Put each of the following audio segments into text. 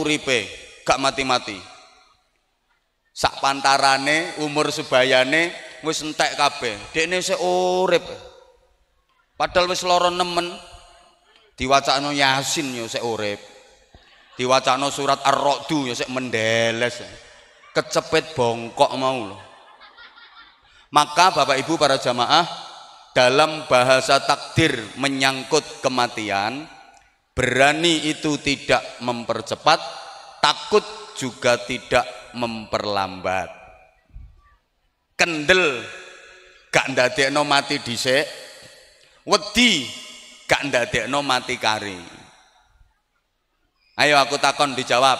uripe gak mati-mati sak pantarane umur sebayane wis entek kabeh dekne isih urip padahal wis lara nemen diwacakno yasin yo sik urip diwacakno surat ar-ra'du yo sik mendeles kecepet bongkok mau lho maka Bapak Ibu para jamaah dalam bahasa takdir menyangkut kematian Berani itu tidak mempercepat, takut juga tidak memperlambat. Kendel gak ndadekno mati dhisik, wedi gak ndadekno mati kari. Ayo aku takon dijawab.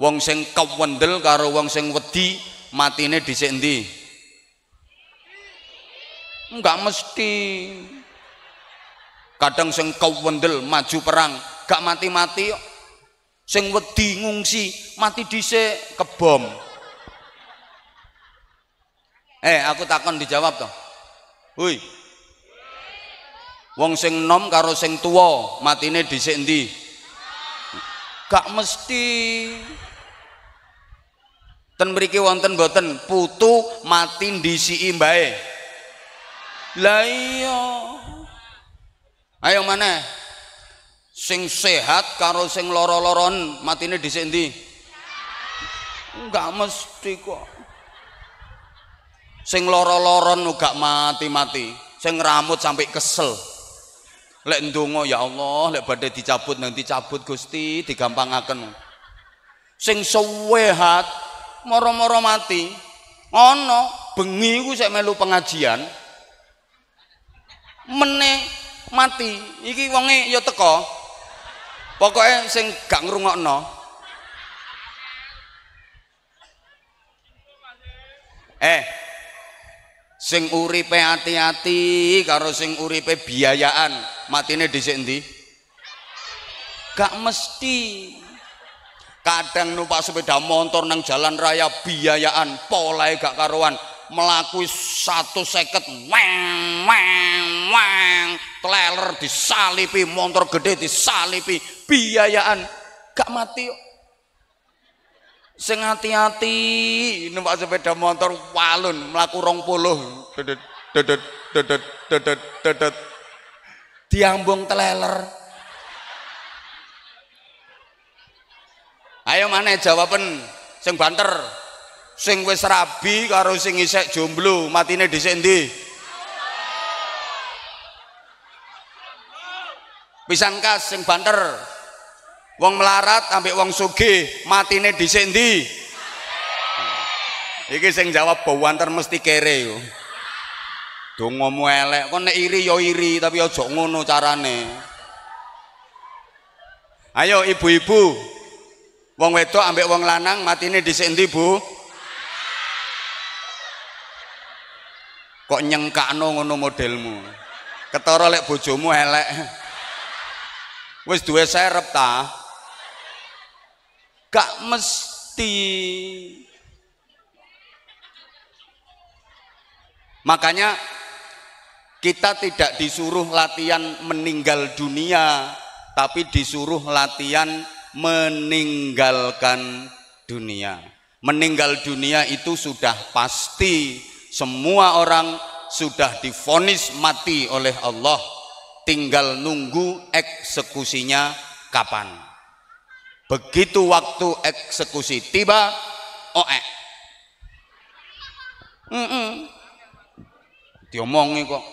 Wong sing kewendel karo wong sing wedi matine dhisik endi? Enggak mesti kadang sing kewendel maju perang gak mati-mati sing wedi ngungsi mati dhisik kebom eh aku takon dijawab toh hui wong sing nom karo sing tuwa matine dhisik endi gak mesti ten mriki wonten boten putu mati ndisiki mbae lha iya ayo mana sing sehat karo sing loro-loron matine dhisik enggak mesti kok sing loro-loron mati-mati sing rambut sampai kesel lek ndonga ya Allah lek badhe dicabut nanti cabut Gusti digampangaken sing sehat moro-moro mati Ono, bengi ku sik melu pengajian meneh mati iki wonge ya teko pokoknya sing gak ngrungokno eh sing uripe hati-hati karo sing uripe biayaan matine dhisik endi gak mesti kadang numpak sepeda motor nang jalan raya biayaan polae gak karuan melaku satu seket wang wang wang teler disalipi motor gede disalipi biayaan gak mati yuk sing hati-hati numpak sepeda motor walun melaku rong puluh dedet dedet dedet dedet dedet diambung teler, ayo mana jawaban sing banter sing wis rabi karo sing isek jomblo matine dhisik ndi pisan kas sing banter wong melarat ambek wong sugi matine dhisik ndi iki sing jawab bawanter mesti kere yo dongamu elek kon nek iri yo iri tapi aja ngono carane ayo ibu-ibu wong wedok ambek wong lanang matine dhisik ndi Bu kok nyengkak ngono modelmu ketara lek bojomu elek wis duwe serep ta gak mesti makanya kita tidak disuruh latihan meninggal dunia tapi disuruh latihan meninggalkan dunia meninggal dunia itu sudah pasti semua orang sudah difonis mati oleh Allah tinggal nunggu eksekusinya kapan begitu waktu eksekusi tiba oe mm -mm. diomongi kok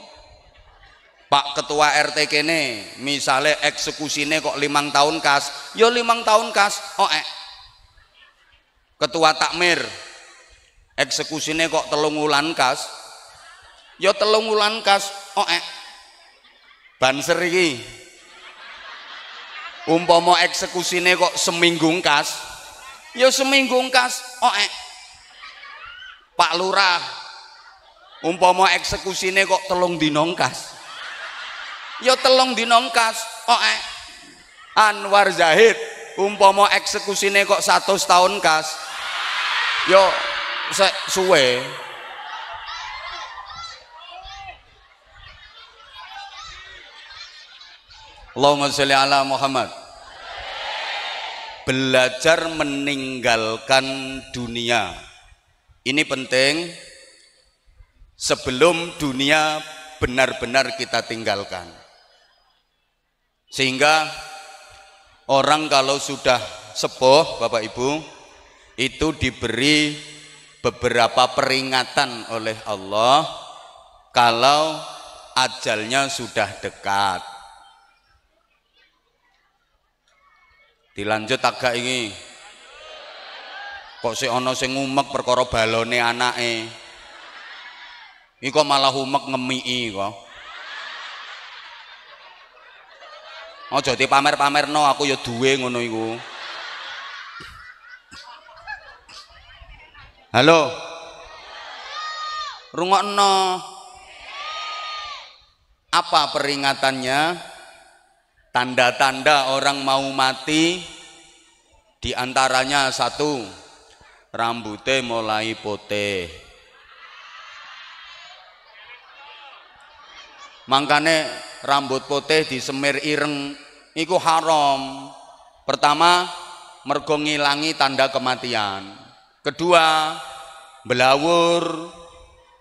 Pak Ketua RT kene misalnya eksekusinya kok limang tahun kas yo ya limang tahun kas oe Ketua Takmir eksekusine kok telung wulan kas ya telung wulan kas oh eh banser iki umpama eksekusine kok seminggu kas ya seminggu kas oh eh. pak lurah umpama eksekusine kok telung dinongkas ya telung dinongkas oh eh Anwar Zahid umpama eksekusine kok satu tahun kas yo ya, sek suwe Allahumma sholli ala Muhammad belajar meninggalkan dunia ini penting sebelum dunia benar-benar kita tinggalkan sehingga orang kalau sudah sepuh Bapak Ibu itu diberi beberapa peringatan oleh Allah kalau ajalnya sudah dekat. Dilanjut agak ini. Kok si ono sing ngumek perkara balone anake. Iki kok malah umek ngemiki kok. pamer dipamer-pamerno aku ya duwe ngono iku. Halo. Rungokno. Apa peringatannya? Tanda-tanda orang mau mati di antaranya satu, rambutnya mulai putih. Mangkane rambut putih disemir ireng iku haram. Pertama, mergo ngilangi tanda kematian. kedua belawur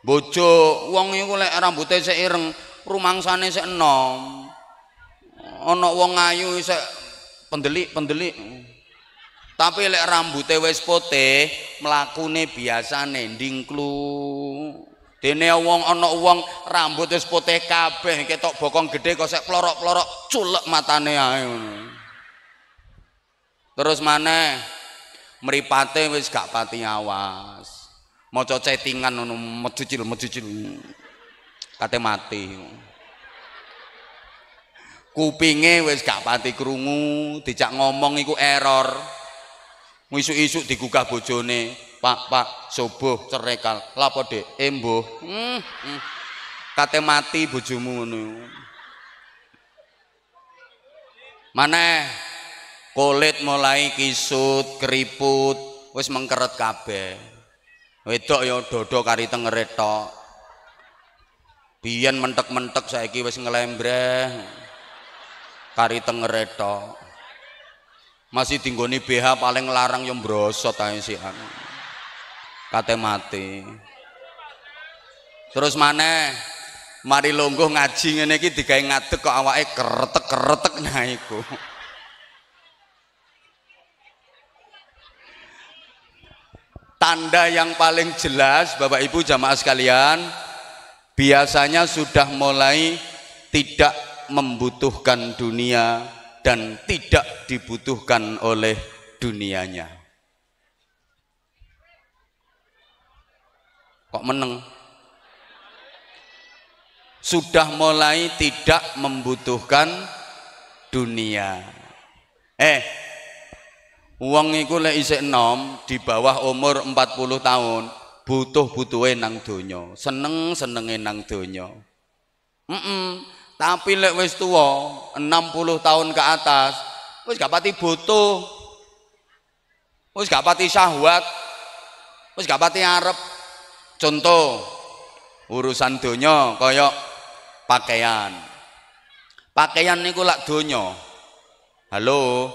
bocok. wong iku lek rambuté sik ireng rumangsane sik enom ana wong ayu sik pendelik-pendelik tapi lek rambuté wis putih mlakune biasane ndingklu dene wong ana wong rambut wis putih kabeh ketok bokong gedhe kok sik plorok-plorok culek matane ae terus maneh mripate wis gak pati awas maca cetingan ngono mejucil mejucil kate mati kupinge wis gak pati krungu dijak ngomong iku error isuk-isuk digugah bojone pak pak subuh cerekal lapo dek embo eh, hmm, hmm, kate mati bojomu ngono maneh kulit mulai kisut keriput wis mengkeret kabeh wedok ya dodok kari teng retok biyen mentek-mentek saiki wis ngelembreh kari teng retok masih tinggoni BH paling larang yang brosot ae si kate mati terus mana mari longgoh ngaji ngene iki digawe ngadeg kok awake keretek kretek naiku iku Tanda yang paling jelas Bapak Ibu jamaah sekalian biasanya sudah mulai tidak membutuhkan dunia dan tidak dibutuhkan oleh dunianya. Kok meneng? Sudah mulai tidak membutuhkan dunia. Eh, Wong iku lek isih enom di bawah umur 40 tahun butuh-butuhe nang donya, seneng-senenge nang donya. Mm -mm. Tapi lek wis tuwa 60 tahun ke atas wis gak pati butuh. Wis gak pati syahwat. Wis gak pati arep. Contoh urusan donya kaya pakaian. Pakaian niku lak donya. Halo,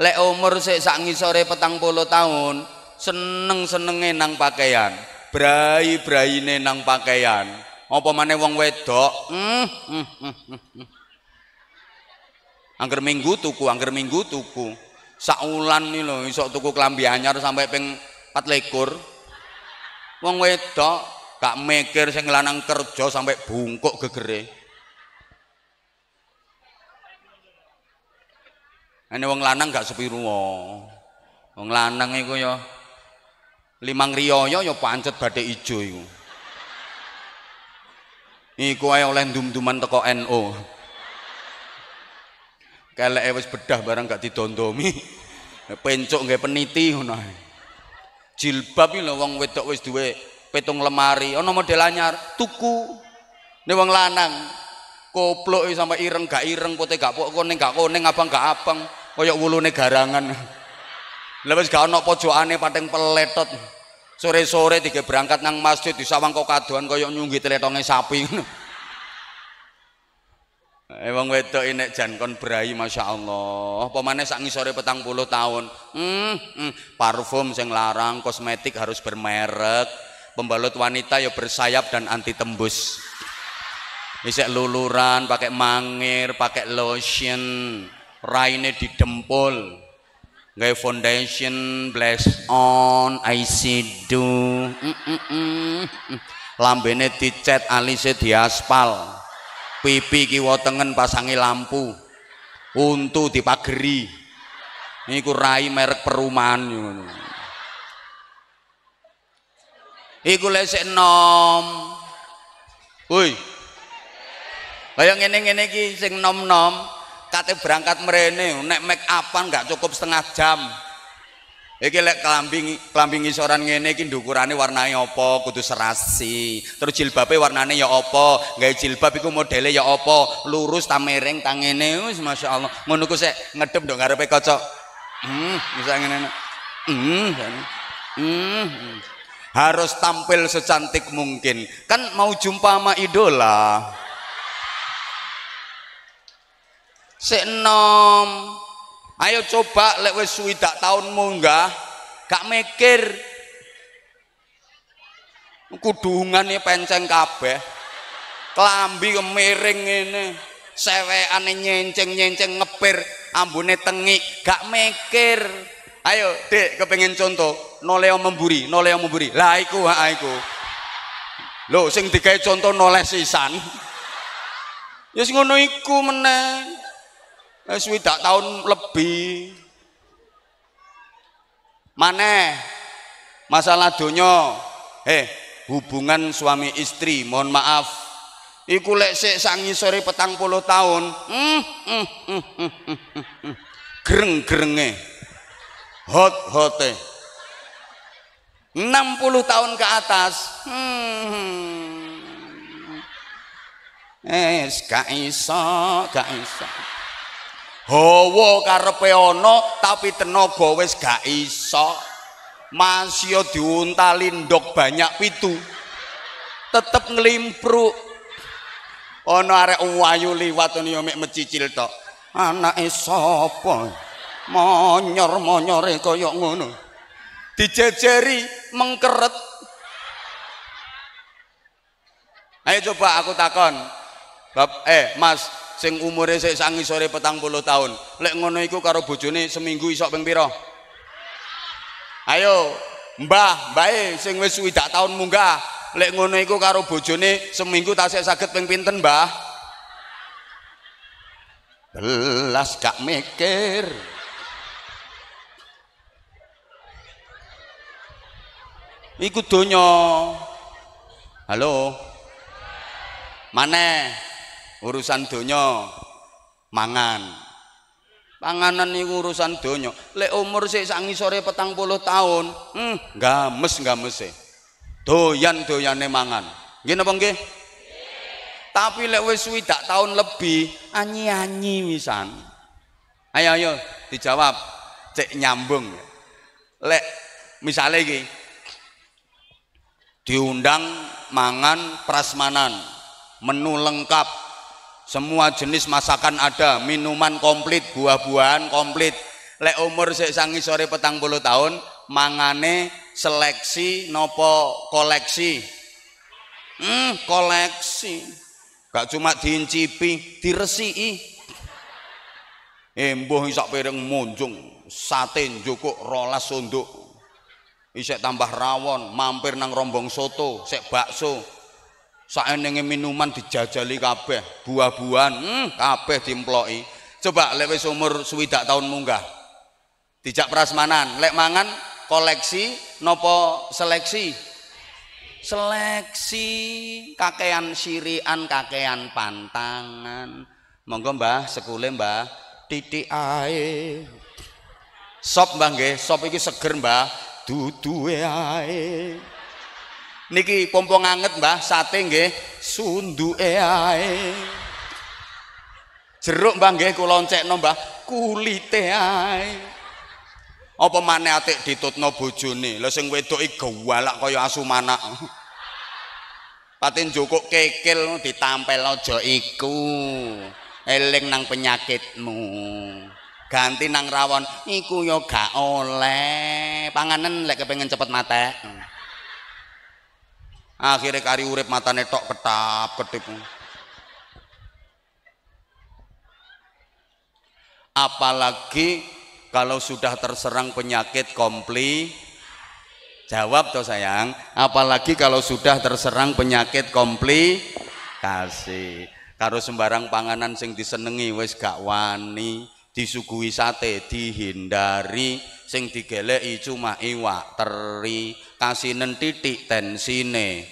lek umur sik sak ngisore petang puluh tahun seneng-senenge nang pakaian brai-braine nang pakaian apa mana wong wedok mm, mm, mm, mm. angger minggu tuku angger minggu tuku saulan nih lho iso tuku klambi anyar sampai peng ping lekor. wong wedok gak mikir sing lanang kerja sampai bungkuk gegere Ini wong lanang gak sepiru Wong lanang iku ya limang riyoyo ya, ya pancet badai ijo itu. Iku ae oleh dum-duman teko NO. Keleke wis bedah barang gak didondomi. Pencuk nggih peniti ngono ae. Jilbab iki lho wong wedok wis duwe petung lemari, ana model anyar, tuku. Ne wong lanang Koplok sama ireng gak ireng, putih gak pok kuning gak kuning, abang gak abang, koyok wulune garangan. Lepas gak ono pojokane pateng peletot. Sore-sore tiga berangkat nang masjid di sawang kok kaduan koyok nyunggi teletongnya sapi. emang eh, wedok ini jangan kon berai masya Allah. Pemane sangi sore petang puluh tahun. Hmm, hmm, parfum yang larang, kosmetik harus bermerek. Pembalut wanita ya bersayap dan anti tembus isek luluran pakai mangir pakai lotion raine didempul gay foundation bless on see do mm -mm -mm. lambene dicet alise diaspal pipi kiwa tengen pasangi lampu untu dipageri niku rai merek perumahan ngono iku lesek nom woi kaya ini ini ki sing nom-nom kate berangkat merene nek make upan nggak cukup setengah jam iki lek kelambing kelambing isoran ini iki ndukurane warnanya opo, kudu serasi terus jilbabnya warnanya ya opo, gawe jilbab iku modelnya ya opo, lurus tamereng mereng ta masya allah. masyaallah saya ku ngedep ndok ngarepe kocok. Hmm, hmm bisa ngene hmm hmm harus tampil secantik mungkin kan mau jumpa sama idola sik enom ayo coba lek wis suwi dak taun munggah gak mikir kuduhungane penceng kabeh klambi kemiring ngene sewekane nyenceng-nyenceng ngepir ambune tengik gak mikir ayo dik, kepengen contoh noleh memburi noleh memburi lah iku ha iku lho sing dikae contoh noleh sisan ya sing ngono iku meneh Eh, Wis tak tahun lebih. mana masalah donya. Eh, hubungan suami istri, mohon maaf. Iku lek sik sangi sore petang puluh tahun. Hmm, hmm, hmm, hmm, hmm, hmm. hmm. Gereng-gerenge. Hot-hote. puluh tahun ke atas. Hmm. Eh, gak iso, gak hawa karepe ana tapi tenaga wis gak iso masya diuntali ndok banyak pitu tetep nglimpruk ana arek wayu liwat ya mecicil tok Anak anake sapa monyor-monyore kaya ngono dijejeri mengkeret ayo coba aku takon bab eh mas sing umure sik sangi sore petang puluh tahun lek ngono iku karo bojone seminggu isok ping pira ayo mbah mbae sing wis swidak tahun munggah lek ngono iku karo bojone seminggu tasik saged ping pinten mbah belas gak mikir iku donya halo maneh urusan donya mangan panganan niku urusan donya lek umur sik sangi sore petang puluh tahun hmm games games e doyan doyane mangan gini apa nggih tapi lek wis tak tahun lebih anyi-anyi misan ayo ayo dijawab cek nyambung lek misalnya iki diundang mangan prasmanan menu lengkap semua jenis masakan ada minuman komplit buah-buahan komplit lek umur sik sangi sore petang puluh tahun mangane seleksi nopo koleksi hmm koleksi gak cuma diincipi diresi embuh isak piring munjung sate njukuk rolas sunduk isek tambah rawon mampir nang rombong soto sek bakso saenenge minuman dijajali kabeh, buah-buahan hmm, kabeh dimploki. Coba lek wis umur swidak tahun munggah. Dijak prasmanan, lek mangan koleksi nopo seleksi? Seleksi kakean sirian, kakean pantangan. Monggo Mbah, sekule Mbah, titik ae. Sop Mbah nggih, sop iki seger Mbah, duduwe ae. niki pompong anget mbah sate nggih sunduke ae jeruk mbah nggih kula encekno mbah kulite ae apa maneh atik ditutno bojone lha sing wedok iki gawalak kaya asu manak paten jokok kekil ditampel aja iku eling nang penyakitmu ganti nang rawon iku yo gak oleh panganan lek kepengen cepet matek. akhirnya kari urip matane tok ketap ketip apalagi kalau sudah terserang penyakit kompli jawab toh sayang apalagi kalau sudah terserang penyakit kompli kasih Kalau sembarang panganan sing disenengi wes gak wani disuguhi sate dihindari sing digelei cuma iwak teri kasinen titik tensine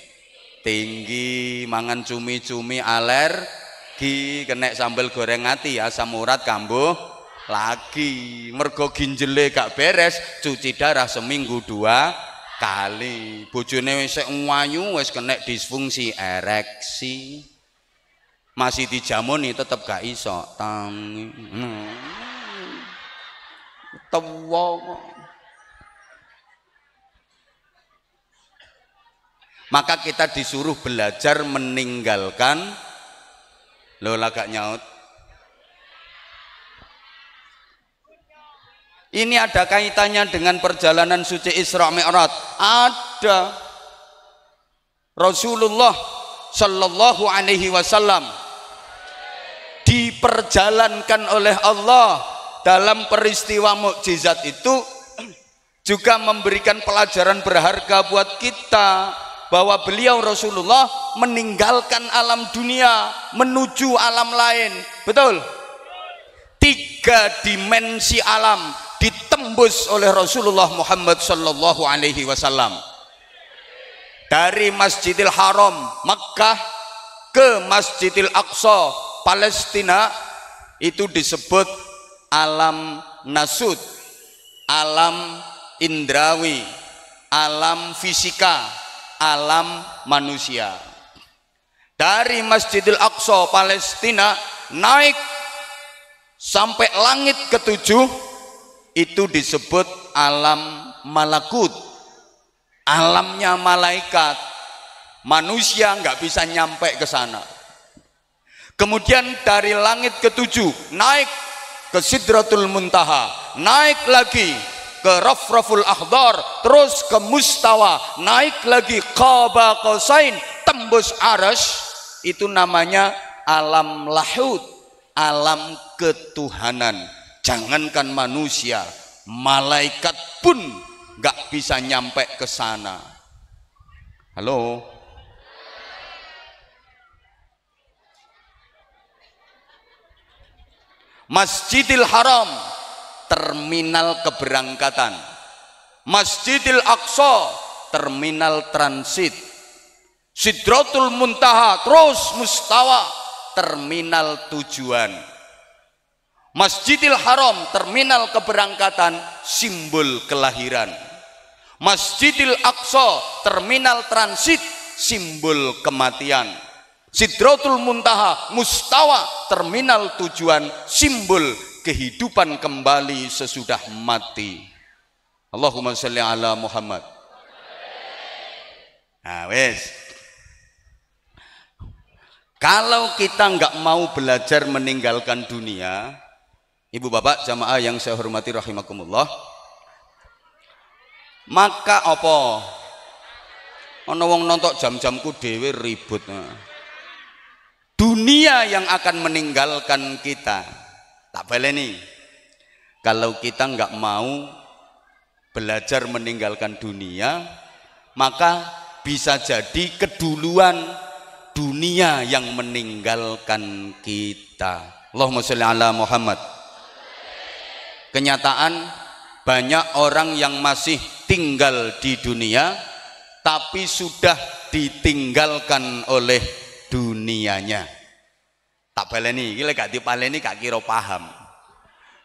tinggi mangan cumi-cumi alergi kena sambal goreng ati asam urat kambuh lagi mergo ginjele gak beres cuci darah seminggu dua kali bojone wis wayu wis kena disfungsi ereksi masih dijamoni tetep gak iso tangi hmm. maka kita disuruh belajar meninggalkan lo lagak nyaut ini ada kaitannya dengan perjalanan suci Isra Mi'raj ada Rasulullah Shallallahu Alaihi Wasallam diperjalankan oleh Allah dalam peristiwa mukjizat itu juga memberikan pelajaran berharga buat kita bahwa beliau Rasulullah meninggalkan alam dunia menuju alam lain betul tiga dimensi alam ditembus oleh Rasulullah Muhammad Sallallahu Alaihi Wasallam dari Masjidil Haram Makkah ke Masjidil Aqsa Palestina itu disebut alam nasud alam indrawi alam fisika alam manusia. Dari Masjidil Aqsa Palestina naik sampai langit ketujuh itu disebut alam malakut. Alamnya malaikat. Manusia nggak bisa nyampe ke sana. Kemudian dari langit ketujuh naik ke Sidratul Muntaha, naik lagi ke Rafraful Ahdar, terus ke Mustawa, naik lagi Qaba Qasain, tembus Aras, itu namanya alam lahut, alam ketuhanan. Jangankan manusia, malaikat pun gak bisa nyampe ke sana. Halo. Masjidil Haram terminal keberangkatan. Masjidil Aqsa, terminal transit. Sidratul Muntaha, terus mustawa, terminal tujuan. Masjidil Haram, terminal keberangkatan, simbol kelahiran. Masjidil Aqsa, terminal transit, simbol kematian. Sidrotul Muntaha, Mustawa, terminal tujuan, simbol kehidupan kembali sesudah mati. Allahumma salli ala Muhammad. Nah, wes. Kalau kita nggak mau belajar meninggalkan dunia, Ibu Bapak jamaah yang saya hormati rahimakumullah, maka apa? onowong wong nontok jam-jamku dewi ribut. Dunia yang akan meninggalkan kita. Tak boleh nih, Kalau kita nggak mau belajar meninggalkan dunia, maka bisa jadi keduluan dunia yang meninggalkan kita. Allahumma sholli ala Muhammad. Kenyataan banyak orang yang masih tinggal di dunia tapi sudah ditinggalkan oleh dunianya tak baleni iki lek gak dipaleni gak kira paham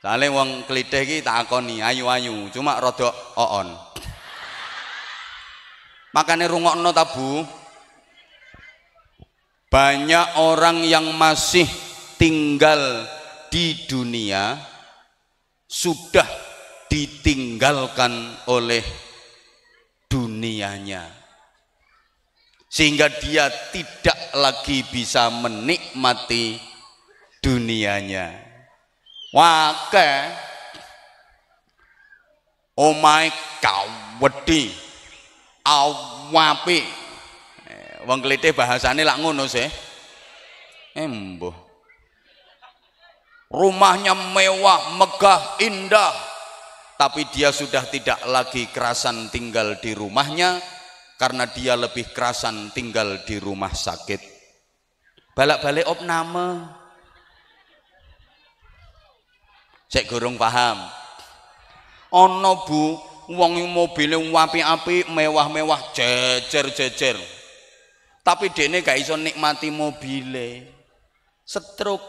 soalnya wong kelitih iki tak akoni ayu-ayu cuma rada oon makanya rungokno tabu banyak orang yang masih tinggal di dunia sudah ditinggalkan oleh dunianya sehingga dia tidak lagi bisa menikmati dunianya wake oh my kawedi awapi eh, wong kelite bahasane lak ngono sih embo, eh, rumahnya mewah megah indah tapi dia sudah tidak lagi kerasan tinggal di rumahnya karena dia lebih kerasan tinggal di rumah sakit balak-balik opname saya gorong paham ono bu wong mobilnya wapi-api mewah-mewah jejer-jejer tapi dene gak iso nikmati mobile setruk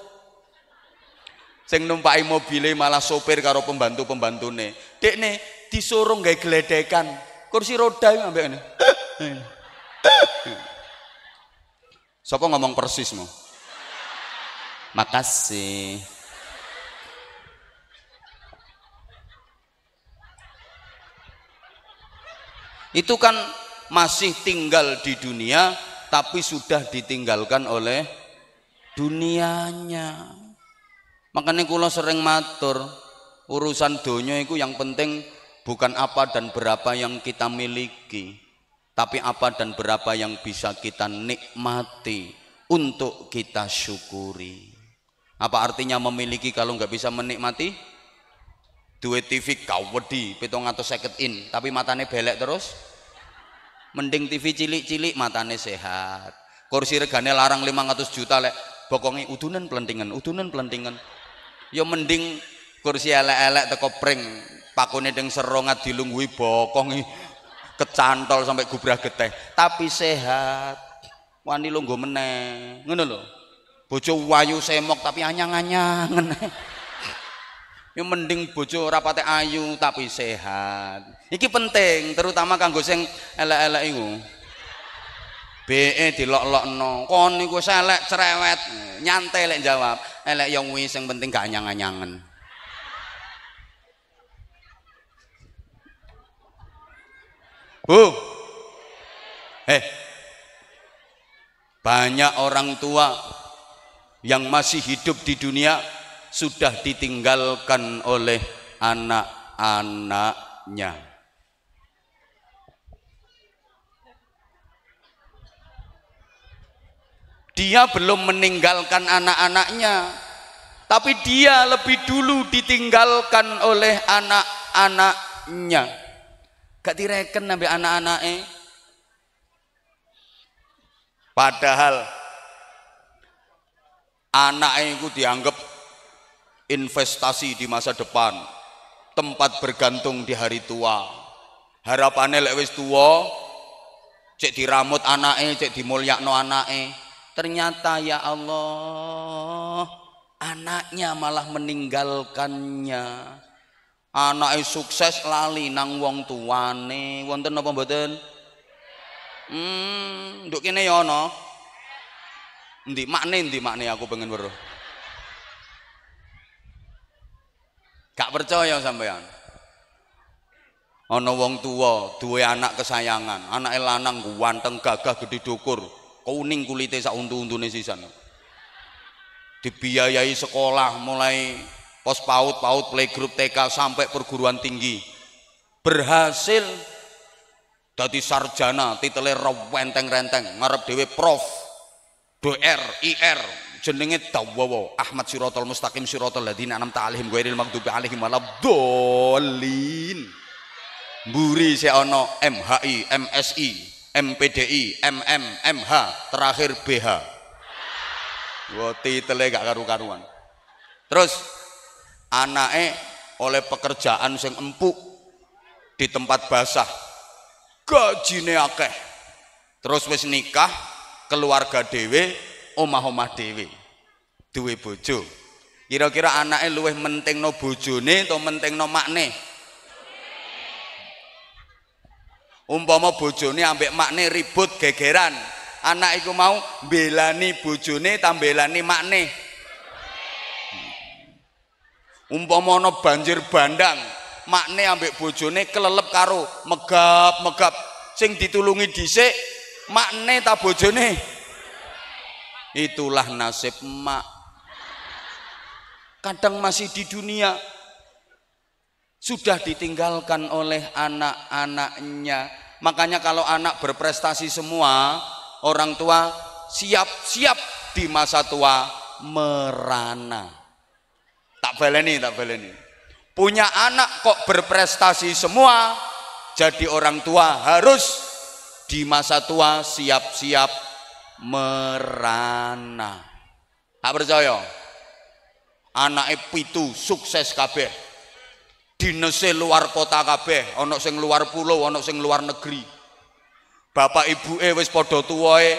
sing numpaki mobile malah sopir karo pembantu-pembantune dekne disuruh nggae geledekan, kursi roda ambek ngene Iya. Sopo ngomong persismu? Makasih. Itu kan masih tinggal di dunia tapi sudah ditinggalkan oleh dunianya. Makanya kulo sering matur, urusan donya itu yang penting bukan apa dan berapa yang kita miliki, tapi apa dan berapa yang bisa kita nikmati untuk kita syukuri? Apa artinya memiliki kalau nggak bisa menikmati? Duit TV kau wedi pitung atau second in, tapi matanya belek terus. Mending TV cilik-cilik matanya sehat. Kursi regane larang 500 juta lek bokongi udunan pelentingan, udunan pelentingan. Ya mending kursi elek-elek teko pring, pakune deng serongat dilungwi bokongi kecantol sampai gubrah geteh, tapi sehat. Wani gue meneh. Ngono loh. Bojo wayu semok tapi anyang anyang Ya mending bojo rapate ayu tapi sehat. Iki penting terutama kanggo sing elek-elek iku. BE dilok no, Kon niku selek cerewet, nyantai lek jawab. Elek yang wis yang penting gak anyang anyangan Bu. Eh. Banyak orang tua yang masih hidup di dunia sudah ditinggalkan oleh anak-anaknya. Dia belum meninggalkan anak-anaknya, tapi dia lebih dulu ditinggalkan oleh anak-anaknya. Gak direken nabi anak-anaknya. Padahal anak itu dianggap investasi di masa depan, tempat bergantung di hari tua. Harapannya lek tua, cek diramut anaknya, cek dimulyakno anaknya. Ternyata ya Allah, anaknya malah meninggalkannya Anak sukses lali nang wong tuane wonten apa mboten hmm nduk kene ya ana ndi makne ndi makne aku pengen weruh gak percaya sampean ana wong tua duwe anak kesayangan anake lanang ganteng gagah gede dukur kuning kulite sak untu-untune sisan dibiayai sekolah mulai pos paut PAUD playgroup TK sampai perguruan tinggi berhasil jadi sarjana titelnya renteng-renteng ngarep dewe prof DR IR jenenge Dawowo Ahmad Sirotol Mustaqim Siratal ladina anamta alaihim ghairil maghdubi alaihim waladdallin mburi Buri ana MHI MSI MPDI MM MH terakhir BH Wah, titelnya gak karu-karuan. Terus anake oleh pekerjaan sing empuk di tempat basah gajine akeh terus wis nikah keluarga dhewe omah-omah dhewe duwe bojo kira-kira anake luwih mentingno bojone atau mentingno makne umpama bojone ambek makne ribut gegeran anak iku mau belani bojone tambelani makne umpamono banjir bandang makne ambek bojone kelelep karo megap-megap sing ditulungi dhisik makne ta bojone itulah nasib mak kadang masih di dunia sudah ditinggalkan oleh anak-anaknya makanya kalau anak berprestasi semua orang tua siap-siap di masa tua merana tak baleni tak baleni punya anak kok berprestasi semua jadi orang tua harus di masa tua siap-siap merana tak percaya anak itu sukses kabeh dinese luar kota kabeh onok sing luar pulau onok sing luar negeri bapak ibu e wis padha tuwae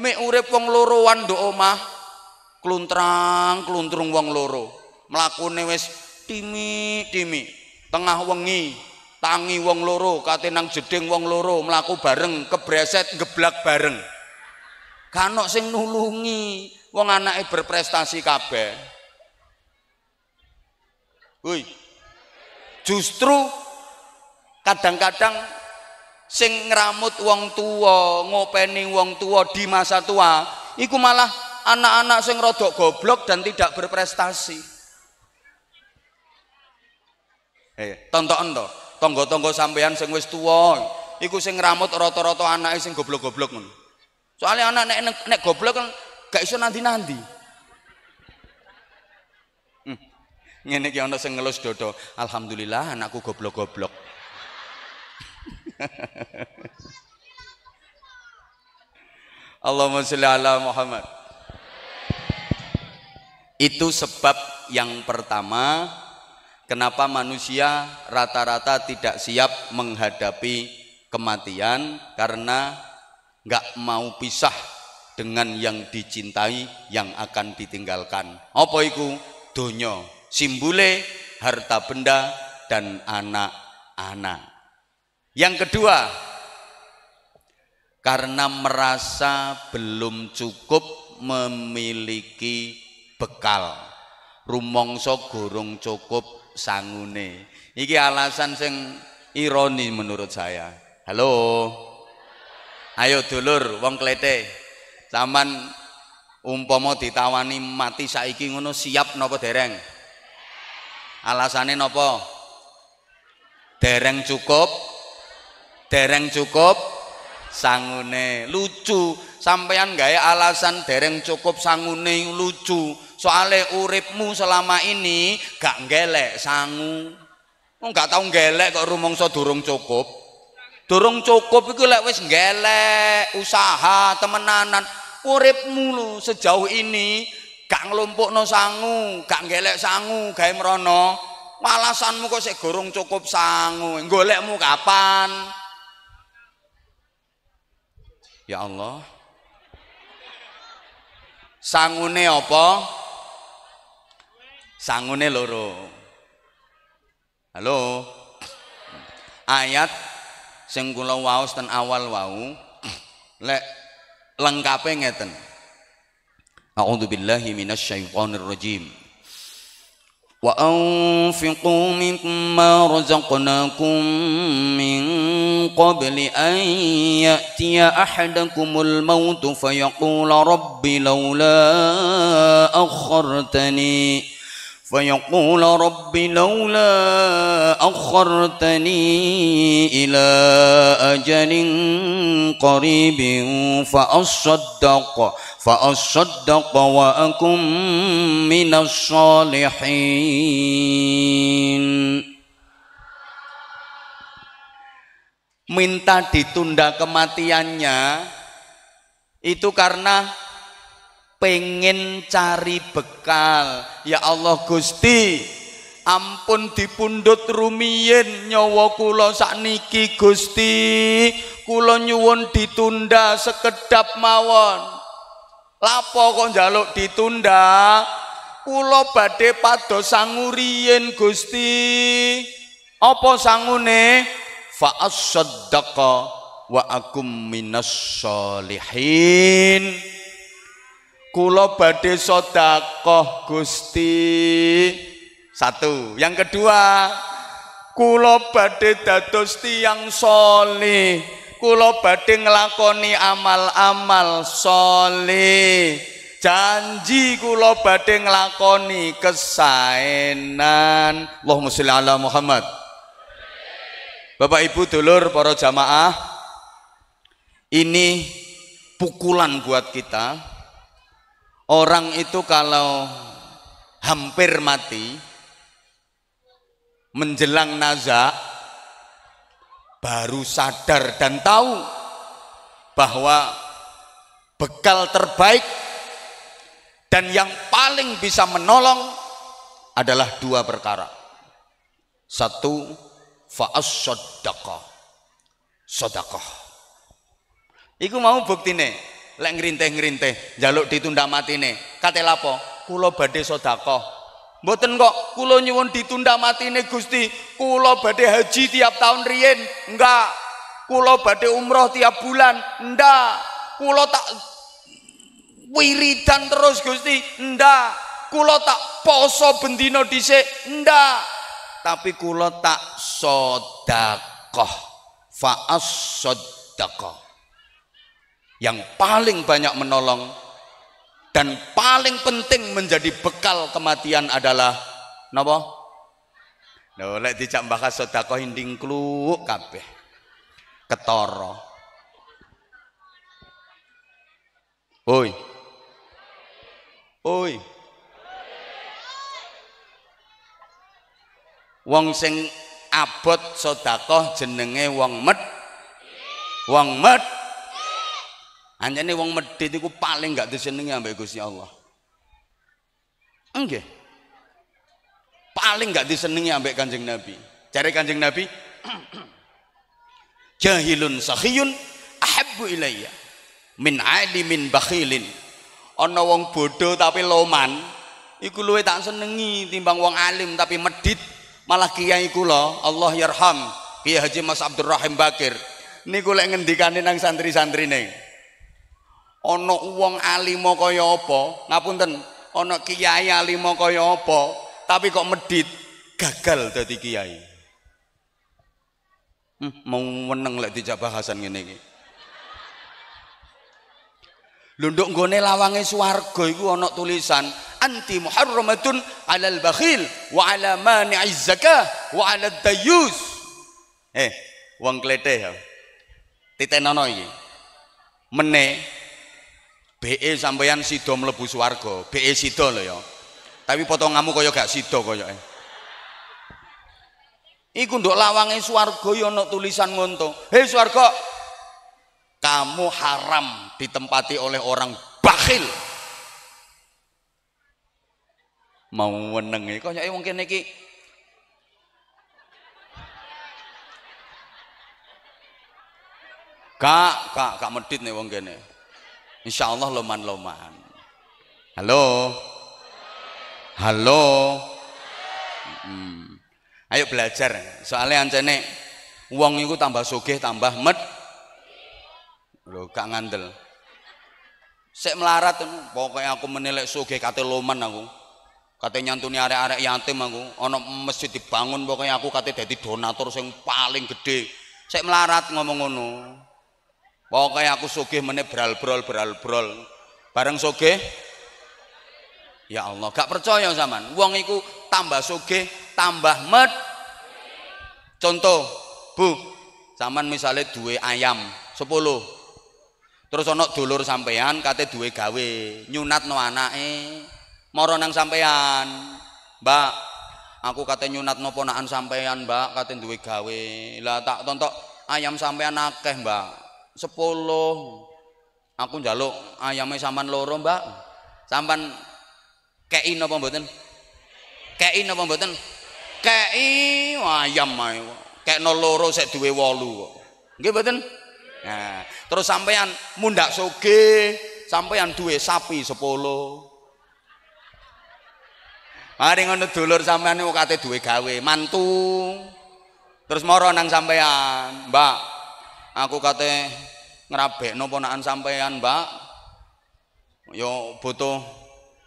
mek urip wong loro do omah kluntrang kluntrung wong loro mlakune wis timi-timi tengah wengi tangi wong loro kate nang jeding wong loro mlaku bareng kebreset geblak bareng kanok sing nulungi wong anake berprestasi kabeh Woi justru kadang-kadang sing ngeramut wong tua ngopeni wong tua di masa tua iku malah anak-anak sing rodok goblok dan tidak berprestasi Eh, tonton to. tonggo-tonggo sampean sing wis tuwa, iku sing ngramut rata-rata anake sing goblok-goblok ngono. Soale anak nek nek, nek goblok kan gak iso nanti-nanti. Hmm. Ngene iki ana sing ngelus dodo, alhamdulillah anakku goblok-goblok. Allahumma sholli ala Muhammad. Itu sebab yang pertama Kenapa manusia rata-rata tidak siap menghadapi kematian karena nggak mau pisah dengan yang dicintai yang akan ditinggalkan. Apa itu? Donya, simbule harta benda dan anak-anak. Yang kedua, karena merasa belum cukup memiliki bekal. Rumongso gorong cukup sangune. Iki alasan sing ironi menurut saya. Halo. Ayo dulur wong klete. Saman umpama ditawani mati saiki ngono siap nopo dereng? Alasane nopo? Dereng cukup. Dereng cukup sangune lucu. Sampeyan gawe alasan dereng cukup sangune lucu. soale uripmu selama ini gak gelek sangu wong tahu tau nggelek kok rumongso durung cukup durung cukup itu lek wis nggelek usaha temenanan uripmu lho sejauh ini gak no sangu gak nggelek sangu gawe mrono malasanmu kok sik gorong cukup sangu golekmu kapan ya Allah sangune apa sangune loro halo ayat sing kula waos ten awal wau lek lengkape ngeten A'udzu billahi minasyaitonir rajim wa anfiqu mimma razaqnakum min qabli an ya'tiya ahadakumul mautu fayaqula rabbi laula akhartani فيقول رب لولا أخرتني إلى أجل قريب فأصدق فأصدق وأكن من الصالحين minta ditunda kematiannya itu karena pengen cari bekal ya Allah Gusti ampun dipundhut rumiyin nyawa kula saniki Gusti kula nyuwun ditunda sekedap mawon Lapa kok njaluk ditunda kula badhe padhos sanguriyen Gusti apa sangune fa as-saddaqa wa akum minas solihin Kulo badhe sodakoh Gusti. Satu. Yang kedua, kulo badhe dados tiyang soleh. Kulo badhe nglakoni amal-amal soli, Janji kulo badhe nglakoni kesaenan. Allahumma sholli ala Muhammad. Bapak Ibu dulur para jamaah, ini pukulan buat kita Orang itu kalau hampir mati menjelang nazak baru sadar dan tahu bahwa bekal terbaik dan yang paling bisa menolong adalah dua perkara. Satu fa'as sodakoh. Sodakoh. Iku mau bukti nih lek ngrintih-ngrintih njaluk ditunda matine. Kate lapo? Kula badhe sedekah. Mboten kok kula nyuwun ditunda matine Gusti. Kula badhe haji tiap tahun riyen. Enggak. Kula badhe umroh tiap bulan. Ndak. Kula tak wiridan terus Gusti. Ndak. Kula tak poso bendino dhisik. Ndak. Tapi kula tak sedekah. Fa as-sadaqah. yang paling banyak menolong dan paling penting menjadi bekal kematian adalah napa? Lho lek dicak bahas sedekah hinding kluk kabeh. Ketara. Oi. Oi. Wong sing abot sedekah jenenge wong med. Wong med hanya ini wong medit itu paling gak disenengi ambek Gusti Allah. Nggih. Paling gak disenengi ambek Kanjeng Nabi. Cari Kanjeng Nabi jahilun sahiyun ahabbu ilayya min alimin bakhilin. Ana wong bodoh tapi loman, iku luwe tak senengi timbang wong alim tapi medit. Malah kiai kula, Allah yarham, Kiai Haji Mas Abdurrahim Bakir. Niku lek ngendikane nang santri-santrine ana wong alima kaya apa ngapunten ana kiai alim kaya apa tapi kok medit gagal dadi kiai hmm, mau meneng lek dijak bahasan ngene iki Lunduk nggone lawange swarga iku ana tulisan anti muharramatun alal bakhil wa ala mani'iz zakah wa ala dayus. Eh, wong kletheh ya. Titenono iki. Mene BE sampeyan sida mlebu swarga. BE sida lho ya. Tapi potonganmu kaya gak sida koyoke. Iku nduk lawange swarga ya ana tulisan ngonto. Hei swarga, kamu haram ditempati oleh orang bakhil. Mau wenenge koyoke wong kene iki Kak, kak, kak medit nih wong kene. Insya Allah loman-loman. Halo? Halo? Hmm. Ayo belajar. Soalnya ancene uang itu tambah sugih, tambah med. Loh, gak ngandel. saya melarat, pokoknya aku menilai sugih kata loman aku. Katanya nyantuni arek-arek yatim aku. Ono masjid dibangun pokoknya aku kata jadi donatur yang paling gede. Saya melarat ngomong ngono. Pokoknya aku sugih meneh beral-berol beral-berol. Bareng sugih Ya Allah, gak percaya zaman. Wong tambah sugih, tambah med. Contoh, Bu, zaman misalnya dua ayam sepuluh Terus onok dulur sampean kate dua gawe, nyunatno anake. Mara nang sampean. Mbak, aku kate no ponaan sampean, Mbak, kate dua gawe. Lah tak tontok ayam sampean akeh, Mbak. sepuluh aku njaluk ayamnya sampan loro mbak sampan kei no pembuatan kei no pembuatan kei ayam kei no loro saya duwe walu gitu betul nah, terus sampean mundak soge sampean duwe sapi sepuluh Mari ngono dulur sampean iki kate duwe gawe, mantu. Terus moro nang sampean, Mbak, aku kate ngrabekno ponaan sampean, Mbak. Yo butuh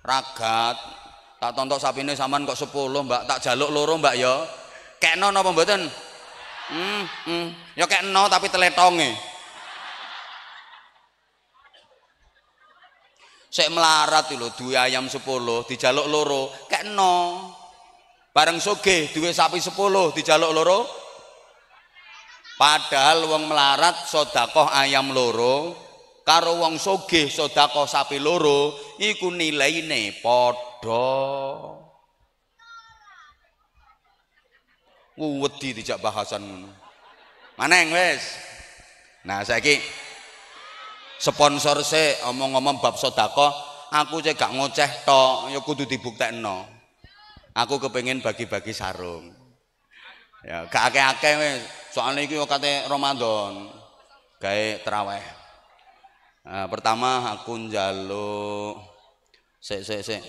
ragat. Tak tontok sapi ini saman kok sepuluh Mbak. Tak jaluk loro, Mbak kayak Kekno no mboten? Hmm, hmm. kayak no tapi teletonge. saya melarat lho dua ayam sepuluh dijaluk loro, kekno. Bareng soge dua sapi sepuluh dijaluk loro, Padahal wong melarat sodakoh ayam loro, karo wong sogeh sodakoh sapi loro, iku nilai ne podo. Wedi tidak bahasan ngono. Mana yang wes? Nah saya ki sponsor se omong-omong bab sodakoh, aku cek gak ngoceh to, yuk kudu dibuktek Aku kepengen bagi-bagi sarung. Ya, kakek-kakek wes, Soalnya itu kata Ramadan kayak terawih Nah, pertama aku njaluk sik sik sik.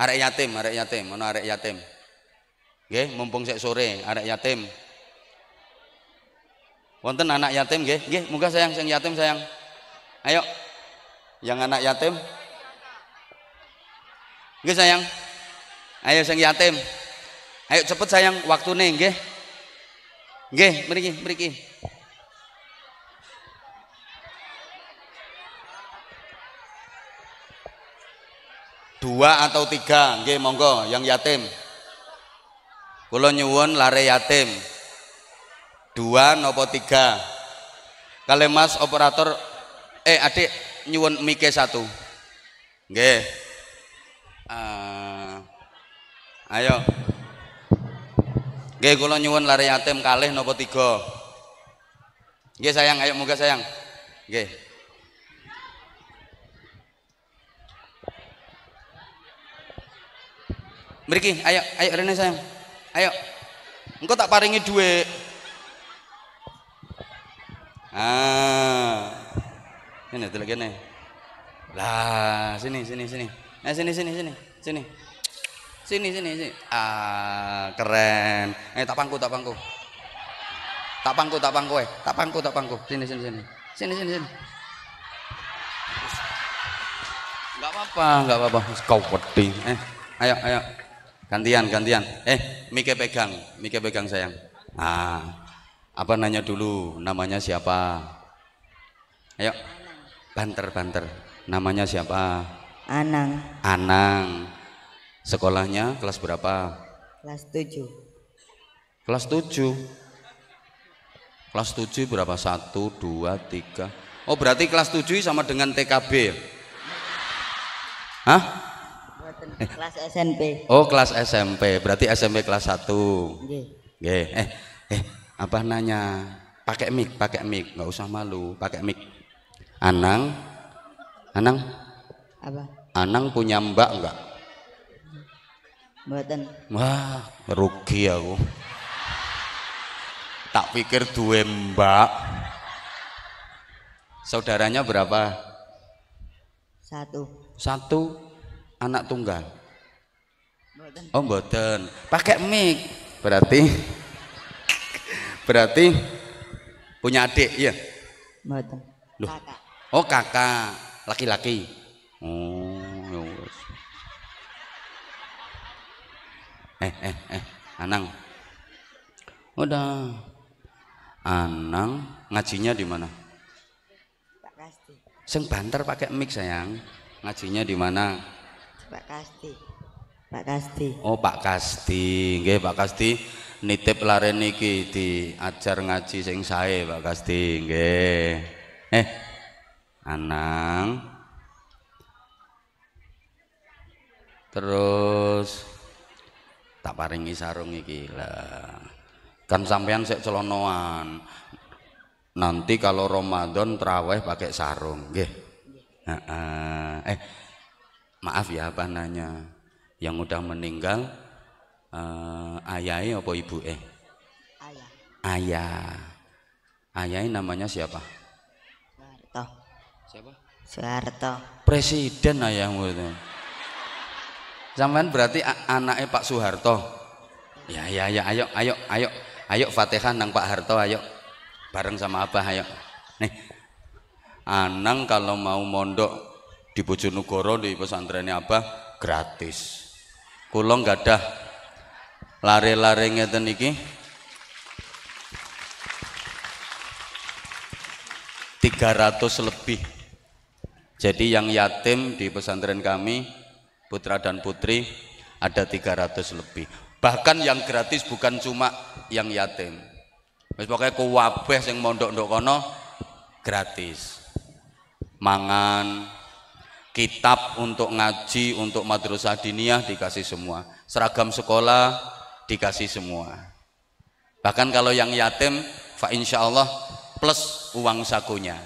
Arek yatim, arek yatim, mana arek yatim. Nggih, mumpung sik sore arek yatim. Wonten anak yatim nggih, nggih, muga sayang sing yatim sayang. Ayo. Yang anak yatim. Nggih sayang. Ayo sing yatim. Ayo cepet sayang waktune nggih. Nggih, beri mriki. Dua atau tiga, nggih monggo yang yatim. Kula nyuwun lare yatim. Dua nopo tiga. mas, operator eh adik nyuwun mike satu. Nggih. Ah, ayo. Nggih kula nyuwun lare yatim kalih napa tiga? Nggih sayang, ayo moga sayang. Nggih. Mriki, ayo, ayo rene sayang. Ayo. Engkau tak paringi duit. Ah. Ini, delok Lah, sini sini sini. Nah, sini sini sini. Sini. Sini sini sini. Ah, keren. Eh tak pangku tak pangku. Tak pangku tak pangku eh. Tak pangku tak pangku. Sini sini sini. Sini sini sini. nggak apa-apa, nggak apa-apa. Kau peti Eh, ayo ayo. Gantian, gantian. Eh, Mike pegang, Mike pegang sayang. Ah, apa nanya dulu namanya siapa? Ayo, banter banter. Namanya siapa? Anang. Anang. Sekolahnya kelas berapa? Kelas 7. Kelas 7. Kelas 7 berapa? 1 2 3. Oh, berarti kelas 7 sama dengan TKB Hah? Eh. Kelas SMP. Oh, kelas SMP. Berarti SMP kelas 1. Nggih. Eh, eh, apa nanya? Pakai mic, pakai mic. Enggak usah malu, pakai mic. Anang. Anang. Apa? Anang punya mbak enggak? Mboten. Wah, rugi aku. Tak pikir duwe mbak. Saudaranya berapa? Satu. Satu anak tunggal. Mboten. Oh, mboten. Pakai mic. Berarti berarti punya adik, ya? Mboten. Loh. Kakak. Oh, kakak. Laki-laki. Oh. eh eh eh Anang udah Anang ngajinya di mana Pak Kasti Seng banter pakai mic sayang ngajinya di mana Pak Kasti Pak Kasti oh Pak Kasti nggih Pak Kasti nitip lare niki diajar ngaji sing sae Pak Kasti nggih eh Anang terus tak paringi sarung iki lah kan sampean sik celonoan nanti kalau Ramadan traweh pakai sarung nggih eh maaf ya apa nanya yang udah meninggal eh ayahnya apa ibu eh ayah ayah ayahnya namanya siapa Soeharto siapa Soeharto presiden ayahmu itu Zaman berarti anaknya Pak Soeharto. Ya ya ya ayo ayo ayo ayo Fatihah nang Pak Harto ayo. Bareng sama Abah ayo. Nih. Anang kalau mau mondok di Bojonegoro di pesantrennya Abah gratis. Kula ada lare-lare ngeten iki. ratus lebih. Jadi yang yatim di pesantren kami putra dan putri ada 300 lebih bahkan yang gratis bukan cuma yang yatim wis pokoke kuwabeh yang mondok ndok kono gratis mangan kitab untuk ngaji untuk madrasah diniyah dikasih semua seragam sekolah dikasih semua bahkan kalau yang yatim fa insyaallah plus uang sakunya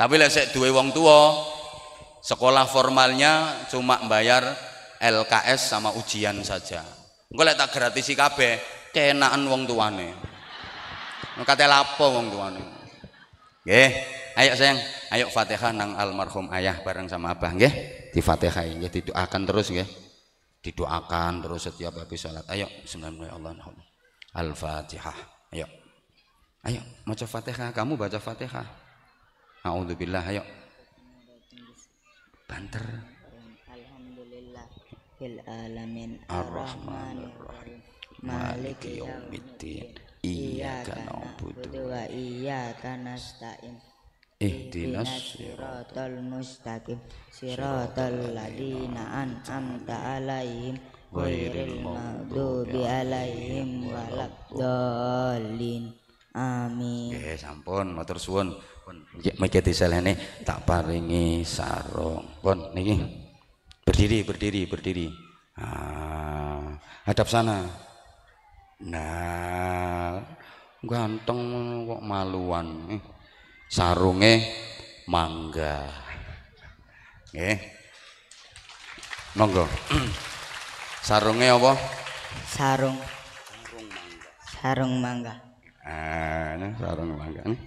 tapi lek dua duwe wong tua sekolah formalnya cuma bayar LKS sama ujian saja Gue lihat tak gratisi kabeh kenaan wong tuane kate lapo wong tuane Oke, ayo sayang ayo Fatihah nang almarhum ayah bareng sama Abah oke di Fatihah ini, didoakan terus oke didoakan terus setiap habis salat ayo bismillahirrahmanirrahim al-fatihah ayo ayo mau Fatihah kamu baca Fatihah A'udzubillah ayo banter alhamdulillah fil alamin arrahmanirrahim maliki yaumiddin iyyaka na'budu wa iyyaka nasta'in ihdinas siratal mustaqim siratal ladzina an'amta alaihim ghairil maghdubi alaihim waladdallin amin nggih sampun matur suwun pun iya, mikir diselene tak paringi sarung pun niki berdiri berdiri berdiri ah, hadap sana nah ganteng kok maluan eh, sarunge mangga nggih monggo sarunge apa sarung sarung mangga sarung mangga ah sarung mangga nih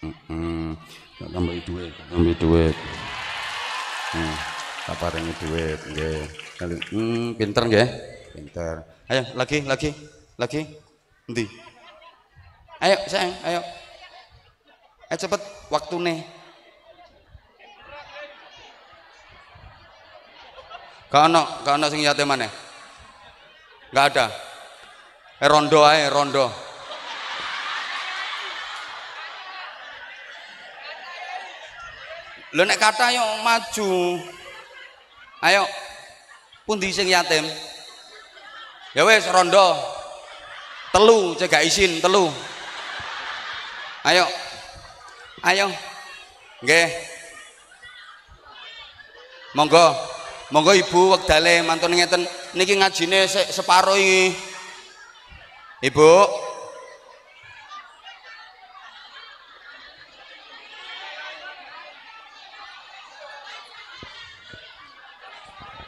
Hmm, Tak tambahi dhuwit, tak tambahi dhuwit. Hmm. Tak paringi dhuwit, nggih. Hmm, pinter nggih. Pinter. Ayo, lagi, lagi, lagi. nanti, Ayo, sayang, ayo. Ayo eh, cepet nih, Gak ono, gak ono sing di mana? Gak ada. Eh, rondo ayo rondo. lo nek kata yuk maju ayo pun sing yatim ya wes rondo telu cegah izin telu ayo ayo nge monggo monggo ibu wakdale mantun ngeten niki ngajine separuh ini ibu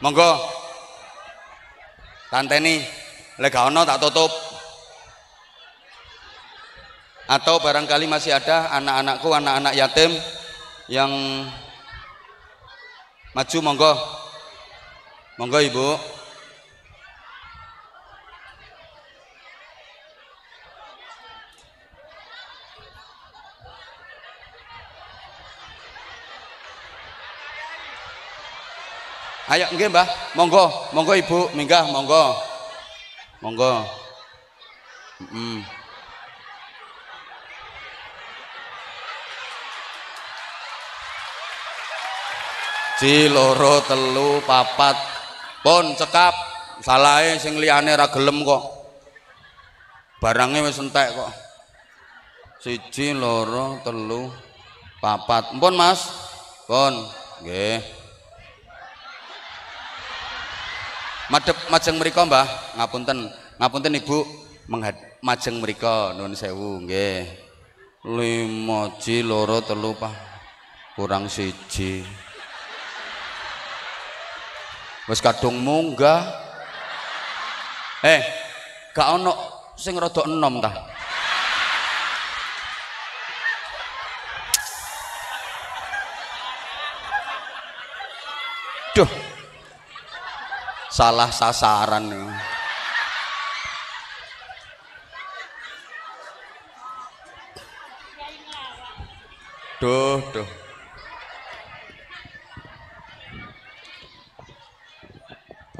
Monggo. ini lega ono tak tutup. Atau barangkali masih ada anak-anakku, anak-anak yatim yang maju monggo. Monggo Ibu. Ayo nggih Mbah, monggo, monggo Ibu, minggah monggo. Monggo. Heeh. Mm -mm. loro telu papat pun cekap salahe sing liyane ra gelem kok barangnya wis entek kok siji loro telu papat pun Mas pun nggih madep majeng mereka mbah ngapunten ngapunten ibu menghad majeng mereka nun sewu nggih lima ji loro telu kurang siji wis kadung munggah eh gak ono sing rada enom ta Duh, salah sasaran duh duh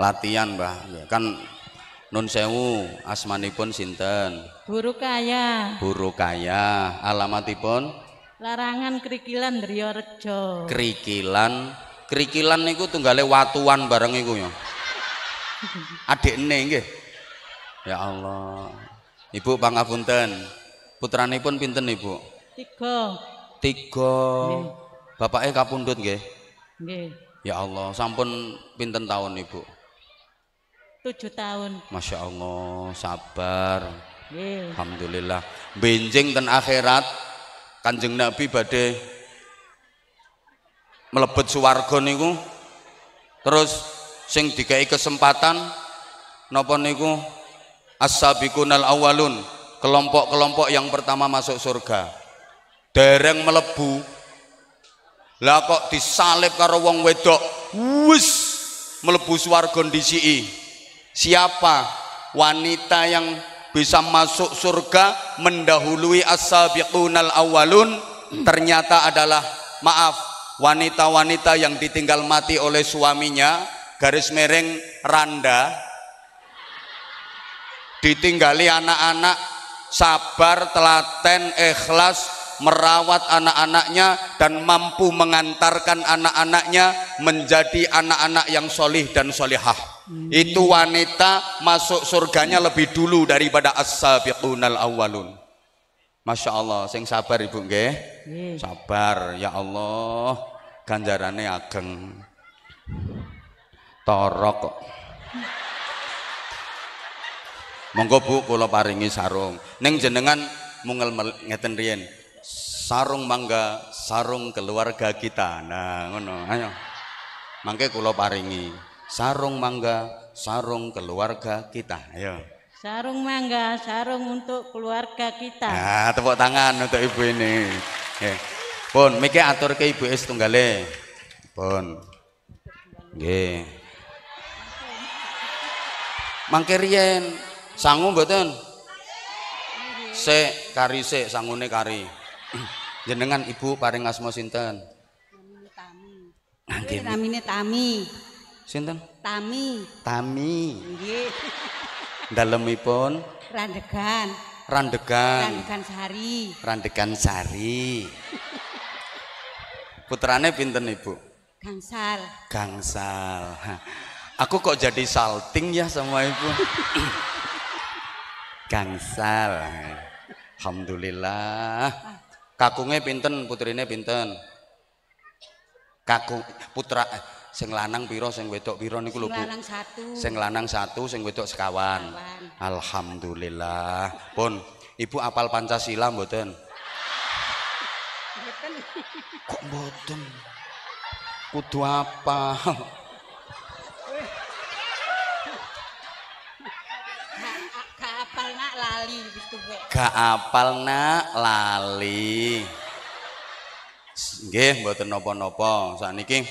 latihan mbah ya, kan nun sewu asmanipun sinten burukaya burukaya alamatipun larangan rio rejo kerikilan kerikilan niku tunggale watuan bareng iku ya neng, nggih. Ya Allah. Ibu pangapunten. pun pinten Ibu? Tiga. Tiga. Bapaknya kapundut, nggih. Ya Allah, sampun pinten tahun Ibu? Tujuh tahun. Masya Allah, sabar. Alhamdulillah. Benjing dan akhirat Kanjeng Nabi bade melebet suwargo niku terus sing dikai kesempatan nopo niku asabikunal awalun kelompok-kelompok yang pertama masuk surga dereng melebu lah kok disalib karo wong wedok wis melebu swarga disi siapa wanita yang bisa masuk surga mendahului asabiqunal awalun ternyata adalah maaf wanita-wanita yang ditinggal mati oleh suaminya garis miring randa ditinggali anak-anak sabar telaten ikhlas merawat anak-anaknya dan mampu mengantarkan anak-anaknya menjadi anak-anak yang solih dan solihah itu wanita masuk surganya lebih dulu daripada as-sabiqunal awalun Masya Allah, sing sabar ibu nge? Sabar ya Allah, ganjarannya ageng torok kok. Monggo Bu kula paringi sarung. Neng jenengan mungel ngeten rien Sarung mangga, sarung keluarga kita. Nah, ngono. Ayo. Mangke kula paringi. Sarung mangga, sarung keluarga kita. Ayo. Sarung mangga, sarung untuk keluarga kita. Nah, tepuk tangan untuk ibu ini. Eh, Pun, miki atur ke ibu es tunggale. Pun. Nggih. mangke riyen sangu mboten se kari se sangune kari jenengan ibu paring asma sinten ah, Nggih, namine Tami. Sinten? Tami. Tami. Nggih. Dalemipun Randegan. Randegan. Randegan Sari. Randegan Sari. Putrane pinten, Ibu? Gangsal. Gangsal. Aku kok jadi salting ya sama ibu. Gangsal. Alhamdulillah. Kakungnya pinten, putrine pinten. Kakung putra eh, sing lanang piro sing wedok piro niku lho Bu. Sing lanang satu. Sing lanang satu, sing wedok sekawan. sekawan. Alhamdulillah. Pun Ibu apal Pancasila mboten? Mboten. Kok mboten? Kudu apal? Gak apal nak lali. Nggih, mboten napa-napa. Sakniki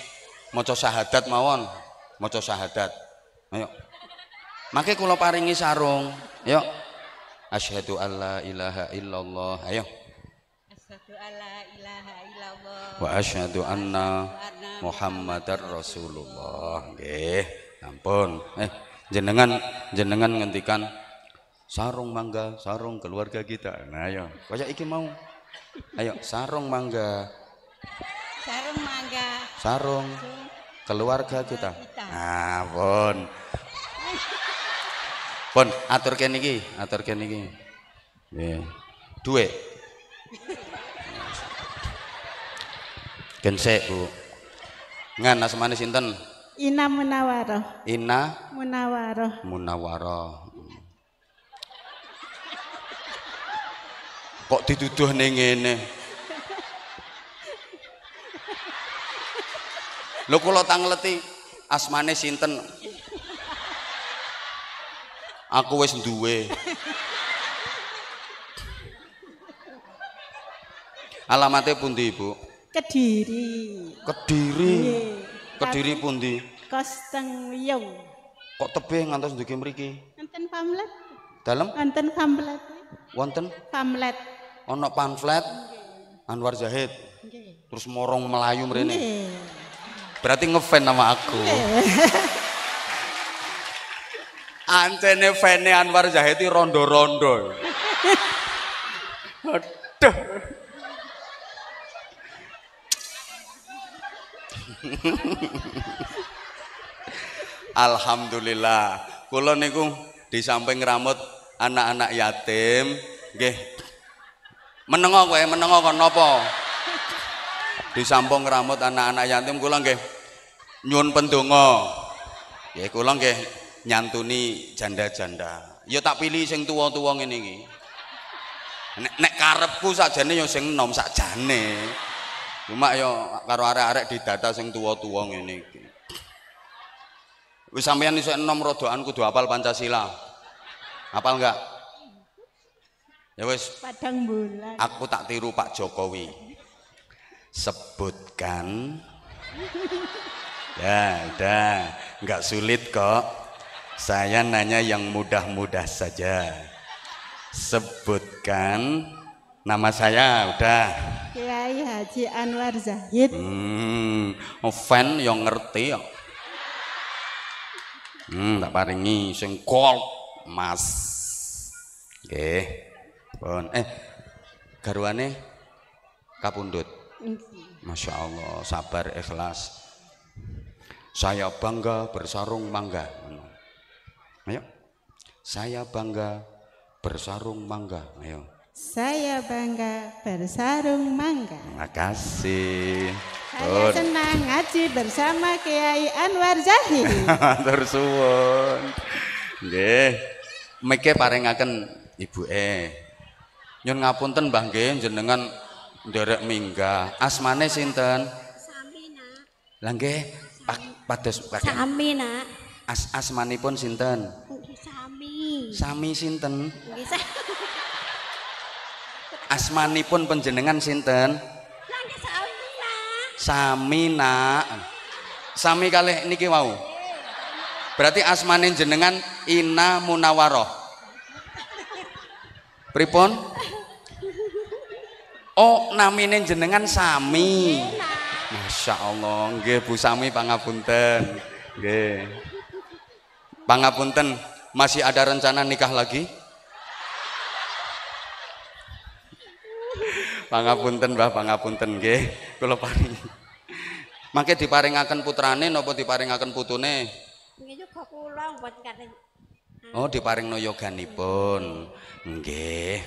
maca syahadat mawon. Maca syahadat. Ayo. Mangke kula paringi sarung. Ayo. Asyhadu alla ilaha illallah. Ayo. Asyhadu alla ilaha illallah. Wa asyhadu anna Muhammadar Rasulullah. Nggih. Ampun. Eh, jenengan jenengan ngentikan sarung mangga, sarung keluarga kita. Nah, ayo, kaya iki mau. Ayo, sarung mangga. Sarung mangga. Sarung keluarga kita. Nah, pun. Pun kene iki, atur kene iki Duwe. Gensek, Bu. Ngan asmane sinten? Ina Munawaroh. Ina Munawaroh. Munawaroh. kok dituduh ning ngene lho kula tangleti asmane sinten aku wis duwe alamatnya pundi ibu kediri kediri Ye. Iya. kediri pundi kosteng wiyung kok tebe ngantos duki meriki nonton pamlet dalam nonton pamlet wonten pamlet ono pamflet Anwar Zahid. Terus morong Melayu mrene. Berarti ngefan sama aku. Ancene fane Anwar Zahid rondo-rondo. Aduh. Alhamdulillah. Kula niku di samping rambut anak-anak yatim, nggih Menengo kowe, menengo kon napa? Disampung ngramut anak-anak yatim kula nggih nyuwun pendonga. Ya kula nggih nyantuni janda-janda. Ya tak pilih sing tuwa-tuwa ngene iki. Nek, nek karepku sakjane ya sing enom sakjane. Cuma ya karo arek-arek didata sing tuwa-tuwa ngene iki. Wis sampeyan iso enom rodokan kudu hafal Pancasila. Hafal enggak? Ya wis. Padang bulan. Aku tak tiru Pak Jokowi. Sebutkan. ya, udah. Enggak sulit kok. Saya nanya yang mudah-mudah saja. Sebutkan nama saya udah. Kiai Haji Anwar Zahid. Hmm, fan yang ngerti Hmm, tak paringi sing Mas. Oke. Okay. Bon. Eh, garwane kapundut. Masya Allah, sabar, ikhlas. Saya bangga bersarung mangga. Ayo. Saya bangga bersarung mangga. Ayo. Saya bangga bersarung mangga. Terima kasih. Saya Good. senang ngaji bersama Kiai Anwar Zahid. Tersuwun. Nggih. Mike paringaken eh. Nyun ngapunten Mbah nggih jenengan nderek minggah. Asmane sinten? Sami, Nak. Lah nggih pados kakek. Sami, Nak. As asmanipun sinten? Sami. Sami sinten? Asmanipun panjenengan sinten? sami, Nak. Sami, Nak. Sami kalih niki wau. Berarti asmane jenengan Ina Munawaroh. Pripun? Oh, namine jenengan Sami. Masya Allah, nggih Bu Sami pangapunten. Nggih. Pangapunten, masih ada rencana nikah lagi? Pangapunten Mbah, pangapunten nggih. Kula paringi. Mangke diparingaken putrane napa diparingaken putune? Nggih juga kula mboten Hmm. Oh diparingno yoganipun. Nggih.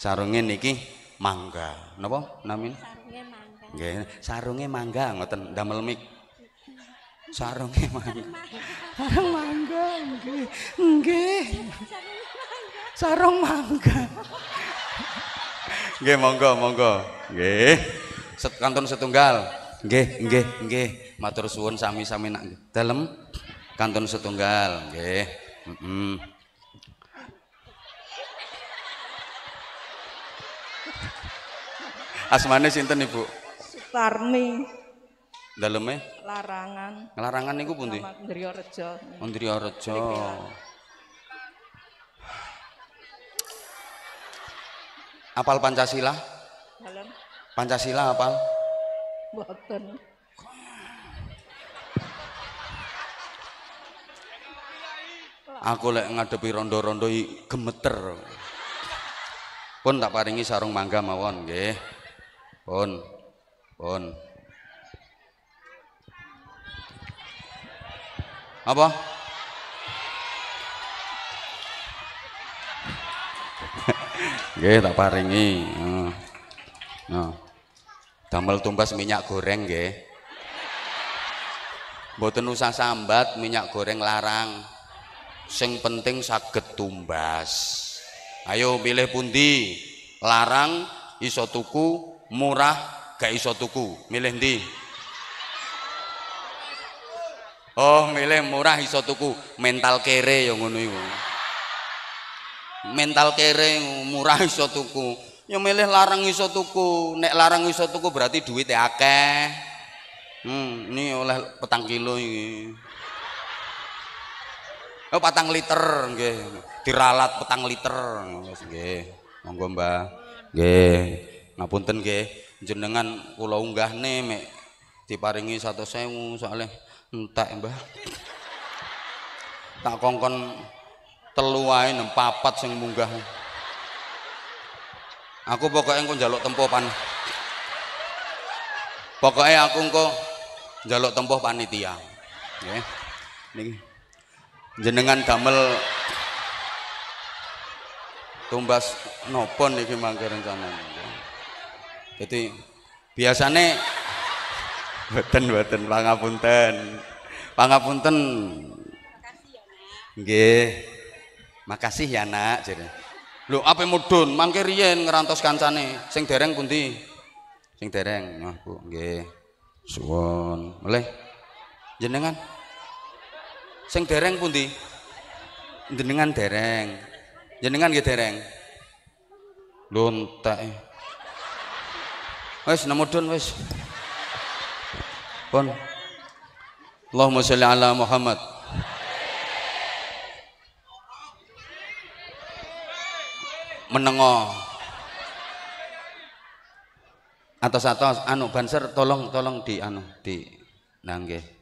Sarunge niki mangga. Napa namine? Sarunge mangga. Nggih, sarunge mangga ngoten damel mik. Sarunge mangga. Sarung mangga. Nggih. Nggih. Sarung mangga. Sarung mangga. Nggih, monggo, monggo. Nggih. Set kantun setunggal. Nggih, nggih, nggih. Matur suwun sami-sami nak dalem kantun setunggal. Nggih. Mm -mm. Asmane sinten Ibu? Sutarni. Daleme? Larangan. Larangan niku pundi? Ndriyareja. rejo. Apal Pancasila? Dalem. Pancasila apal? Mboten. Aku lek ngadepi rondo-rondo gemeter. Pun tak paringi sarung mangga mawon nggih. Pun. Pun. Apa? Nggih tak paringi. Nah. Damel tumbas minyak goreng nggih. Mboten usah sambat minyak goreng larang. sing penting saged tumbas ayo milih pundi larang iso tuku murah gak iso tuku milih ndi oh milih murah iso tuku mental kere yang ngono iku mental kere murah iso tuku yang milih larang iso tuku nek larang iso tuku berarti duitnya akeh hmm, ini oleh petang kilo ini Oh, patang liter nggih. Diralat petang liter nggih. Monggo Mbah. Nggih. Ngapunten nggih. Jenengan kula unggahne mek diparingi 100.000 soalnya entek Mbah. Tak kongkon telu wae nem papat sing munggah. Aku pokoknya engko njaluk tempoh pan. Pokoknya aku engko njaluk tempo panitia. Nggih. Niki jenengan damel tumbas nopon iki mangke rencanane. Jadi biasane boten boten pangapunten. Pangapunten. Nggih. Makasih ya Nak jare. Lho ape mudhun mangke riyen ngrantos kancane sing dereng pundi? Sing dereng. Nah, Bu, nggih. Suwon. Mulih jenengan. Sing dereng pundi? Jenengan dereng. Jenengan ge dereng. Lontek. Wis nemudun wis. Pun. Allahumma sholli ala Muhammad. Menengo. Atas atas anu banser tolong tolong di anu di nange.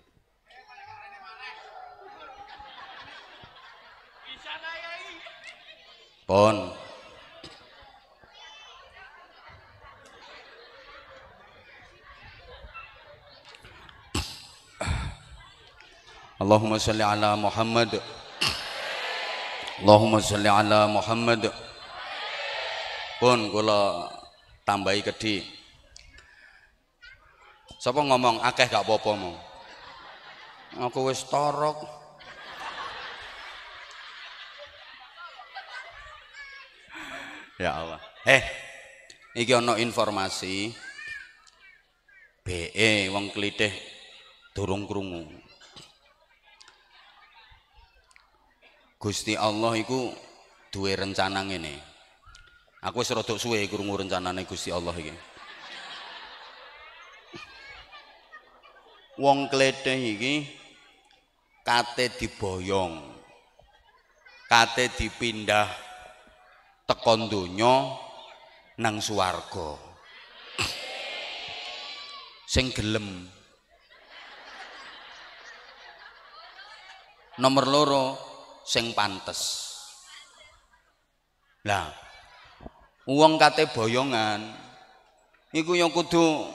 Pon. Allahumma salli ala Muhammad. Allahumma salli ala Muhammad. Pun kula tambahi kedhi. Sapa ngomong akeh gak apa-apa mong. Aku wis torok. ya Allah eh kau ana informasi BE wong klitih durung krungu Gusti Allah iku duwe rencana ngene aku wis rada suwe krungu rencanane Gusti Allah iki wong kletheh iki kate diboyong kate dipindah tekan donya nang swarga. Sing gelem. Nomor loro sing pantes. Lah, wong kate boyongan iku yang kudu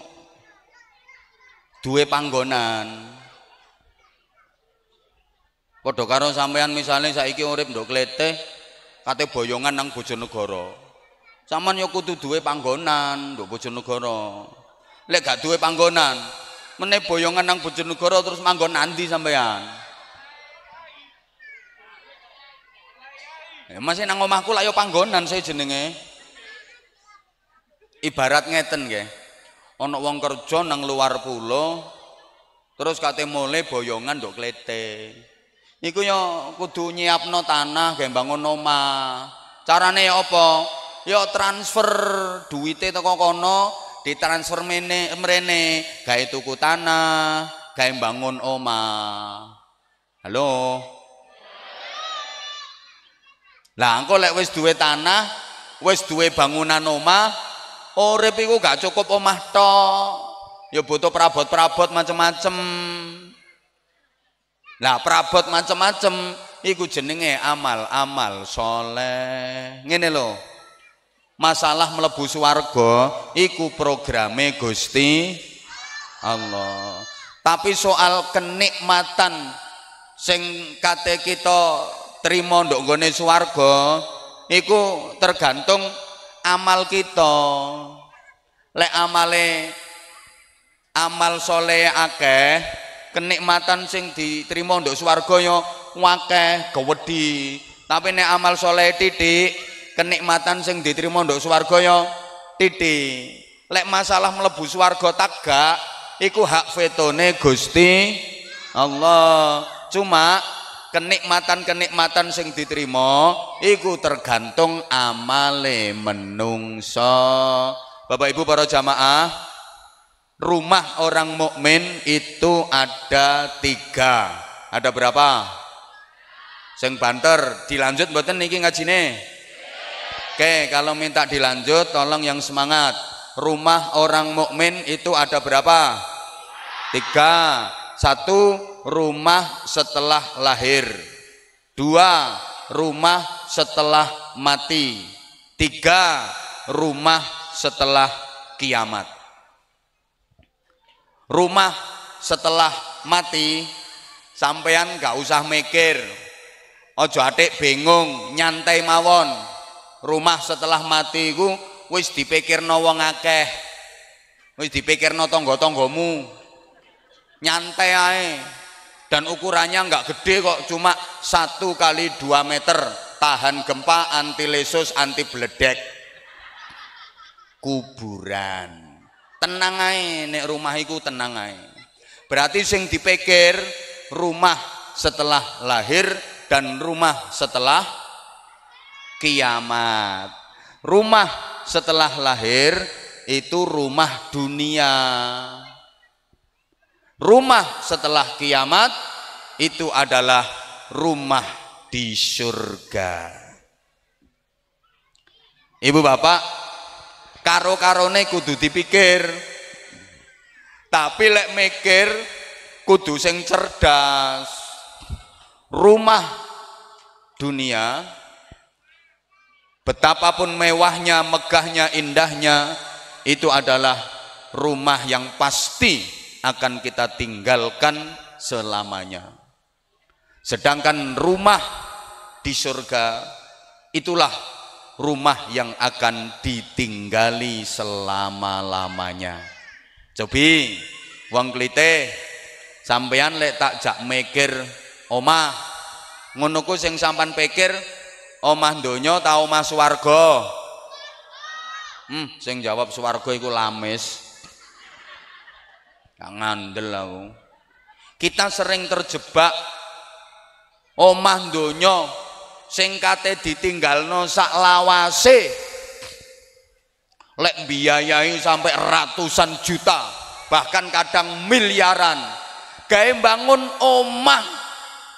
duwe panggonan. Padha karo sampean misalnya saiki urip ndok kletih kate boyongan nang Bojonegoro. Saman yo kudu duwe panggonan nduk Bojonegoro. Lek gak duwe panggonan, mene boyongan nang Bojonegoro terus manggon nanti sampean. Ya, masih nang omahku lah yo panggonan saya jenenge. Ibarat ngeten nggih. Ana wong kerja nang luar pulau terus kate mulai boyongan nduk klethik. Iku yo kudu nyiapno tanah gawe bangun omah. Carane apa? Yo transfer duwite teko kono, ditransfer mene mrene gawe tuku tanah, gawe bangun omah. Halo. Lah engko lek wis duwe tanah, wis duwe bangunan omah, urip iku gak cukup omah tok. Yo butuh perabot-perabot macam-macam. perabot perabot macem-macem. Lah prabot macam-macam iku jenenge amal-amal soleh Ngene lho. Masalah mlebu swarga iku programe Gusti Allah. Tapi soal kenikmatan sing kate kita trimo ndok gone swarga iku tergantung amal kita. Lek amale amal soleh akeh kenikmatan sing diterima untuk swarga yo ya wakeh kewedi tapi nek amal soleh titik kenikmatan sing diterima untuk swarga yo ya titik lek masalah mlebu swarga gak iku hak vetone Gusti Allah cuma kenikmatan-kenikmatan sing diterima iku tergantung amale menungso Bapak Ibu para jamaah rumah orang mukmin itu ada tiga ada berapa sing banter dilanjut mboten niki ngajine oke kalau minta dilanjut tolong yang semangat rumah orang mukmin itu ada berapa tiga satu rumah setelah lahir dua rumah setelah mati tiga rumah setelah kiamat rumah setelah mati sampean gak usah mikir ojo atik bingung nyantai mawon rumah setelah mati ku wis no wong akeh wis no tangga-tanggamu nyantai ae dan ukurannya nggak gede kok cuma satu kali dua meter tahan gempa anti lesus anti beledek kuburan tenang ae nek rumah iku tenang ae berarti sing dipikir rumah setelah lahir dan rumah setelah kiamat rumah setelah lahir itu rumah dunia rumah setelah kiamat itu adalah rumah di surga Ibu bapak karo-karone kudu dipikir tapi lek mikir kudu sing cerdas rumah dunia betapapun mewahnya megahnya indahnya itu adalah rumah yang pasti akan kita tinggalkan selamanya sedangkan rumah di surga itulah rumah yang akan ditinggali selama-lamanya. Cobi, wong klite sampean lek tak jak mikir omah ngono sing sampan pikir omah donya ta omah swarga. Hmm, sing jawab Wargo, iku lames. Gak ngandel Kita sering terjebak omah donya sing kate ditinggalno sak lawase lek biayai sampai ratusan juta bahkan kadang miliaran gawe bangun omah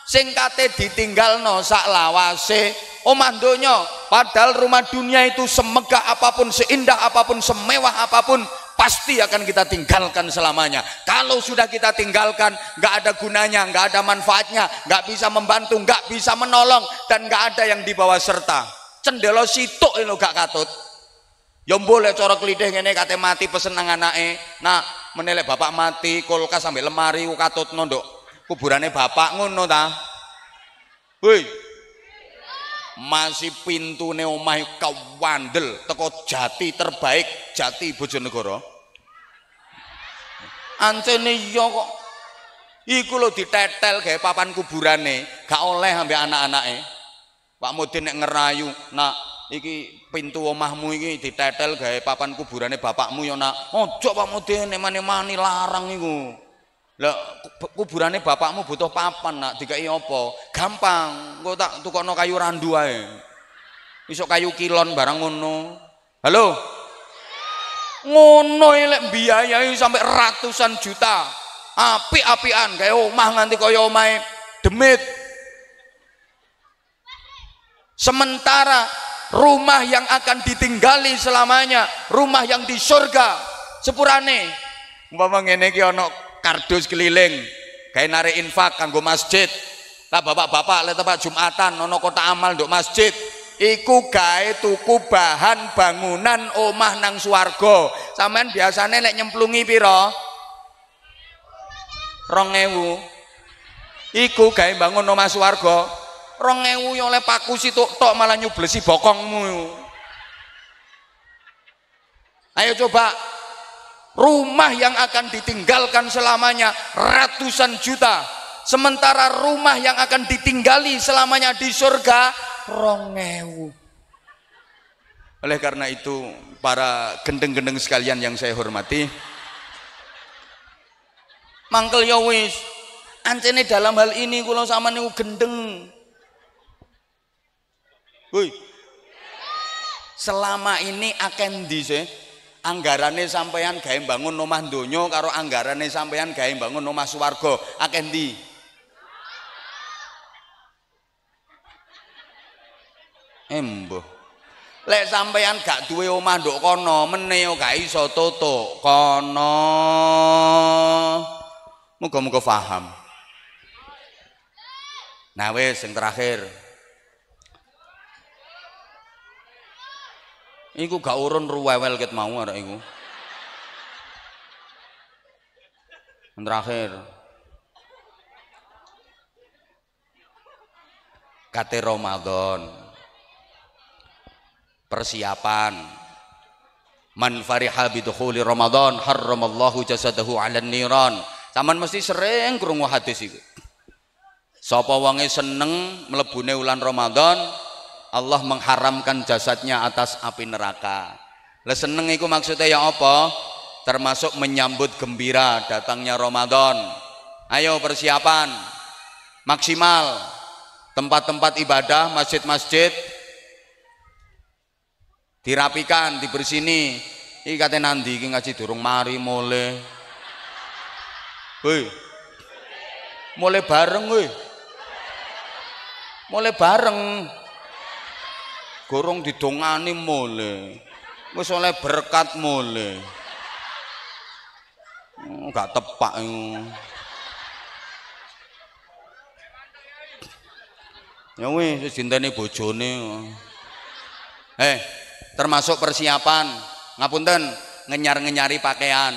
sing kate ditinggalno sak lawase omah donya padahal rumah dunia itu semegah apapun seindah apapun semewah apapun pasti akan kita tinggalkan selamanya. Kalau sudah kita tinggalkan, nggak ada gunanya, nggak ada manfaatnya, nggak bisa membantu, nggak bisa menolong, dan nggak ada yang dibawa serta. Cendelo situ lo gak katut. Yang boleh corok lidah ini kata mati pesenangan anake. Nah, menilai bapak mati, kulkas sampai lemari katut nondok. Kuburannya bapak ngono ta. Woi, masih pintu neomah kawandel teko jati terbaik jati Bojonegoro ancene iya kok iku lo ditetel kayak papan kuburane gak oleh ambek anak-anake Pak Mudin nek ngerayu nak iki pintu omahmu iki ditetel gawe papan kuburane bapakmu ya nak ojo Pak Mudin nek mani-mani larang iku lah kuburane bapakmu butuh papan nak dikai apa? Gampang, engko tak no kayu randu ae. Isok kayu kilon barang ngono. Halo? Ngono e lek biayai sampai ratusan juta. Api-apian kayak omah nganti kaya omahe demit. Sementara rumah yang akan ditinggali selamanya, rumah yang di surga sepurane. Umpama ngene iki ana kardus keliling kayak narik infak kanggo masjid lah bapak-bapak lihat tempat jumatan nono kota amal untuk masjid iku gae tuku bahan bangunan omah nang suargo Samen biasanya nek nyemplungi rong ewu iku gae bangun omah swarga 2000 yang oleh paku tok tok malah nyublesi bokongmu ayo coba rumah yang akan ditinggalkan selamanya ratusan juta sementara rumah yang akan ditinggali selamanya di surga rongewu oleh karena itu para gendeng-gendeng sekalian yang saya hormati mangkel yowis ya ancene dalam hal ini kalau sama niku gendeng woi selama ini akan di anggarane sampean gawe bangun omah donya karo anggarane sampean gawe bangun omah swarga akeh ndi embuh lek sampean gak duwe omah ndok kono meneh gak iso toto kono muga-muga paham nah wis sing terakhir Iku gak urun ruwewel ket mau arek iku. Terakhir. Kate Ramadan. Persiapan. Man fariha bidkhuli Ramadan harramallahu jasadahu 'alan niran. Saman mesti sering krungu hadis iku. Sapa wonge seneng mlebune wulan Ramadan, Allah mengharamkan jasadnya atas api neraka lah seneng iku maksudnya ya apa termasuk menyambut gembira datangnya Ramadan ayo persiapan maksimal tempat-tempat ibadah masjid-masjid dirapikan dibersini iki kate nanti iki ngaji durung mari mulai Woi, mulai bareng woi mulai bareng gorong didongani mule wis oleh berkat mule enggak hmm, tepak ya wis dinteni bojone eh termasuk persiapan ngapunten ngenyar-ngenyari pakaian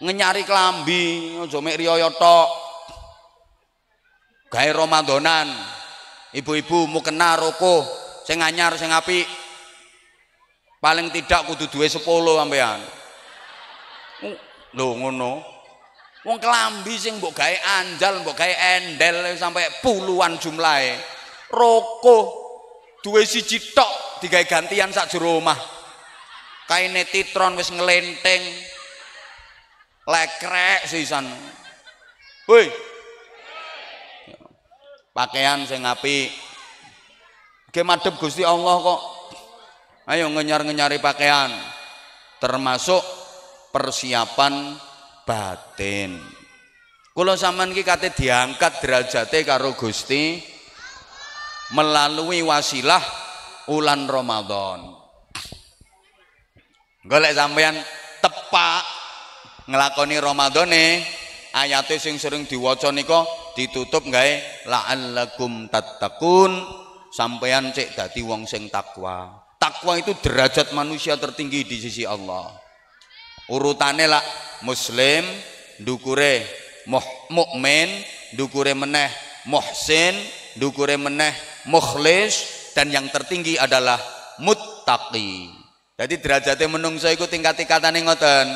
ngenyari kelambi aja mek riyo tok gawe Ramadanan ibu-ibu mukena rokoh sing anyar sing apik paling tidak kudu duwe 10 sampean lho ngono wong kelambi sing mbok gawe anjal mbok gawe endel sampai puluhan jumlahe roko duwe siji tok digawe gantian sak jero omah kaine titron wis ngelenting lekrek sisan woi pakaian sing apik Kemadep Gusti Allah kok. Ayo ngenyar-ngenyari pakaian. Termasuk persiapan batin. Kalau sampean ini kata diangkat derajatnya karo Gusti melalui wasilah ulan Ramadan. Golek sampean tepak ngelakoni Ramadan nih ayatnya sing sering diwocon niko ditutup gawe la'allakum tatakun sampean cek dadi wong sing takwa takwa itu derajat manusia tertinggi di sisi Allah urutane lah muslim dukure mukmin dukure meneh muhsin dukure meneh mukhlis dan yang tertinggi adalah muttaqi jadi derajatnya menungso itu tingkat yang ngoten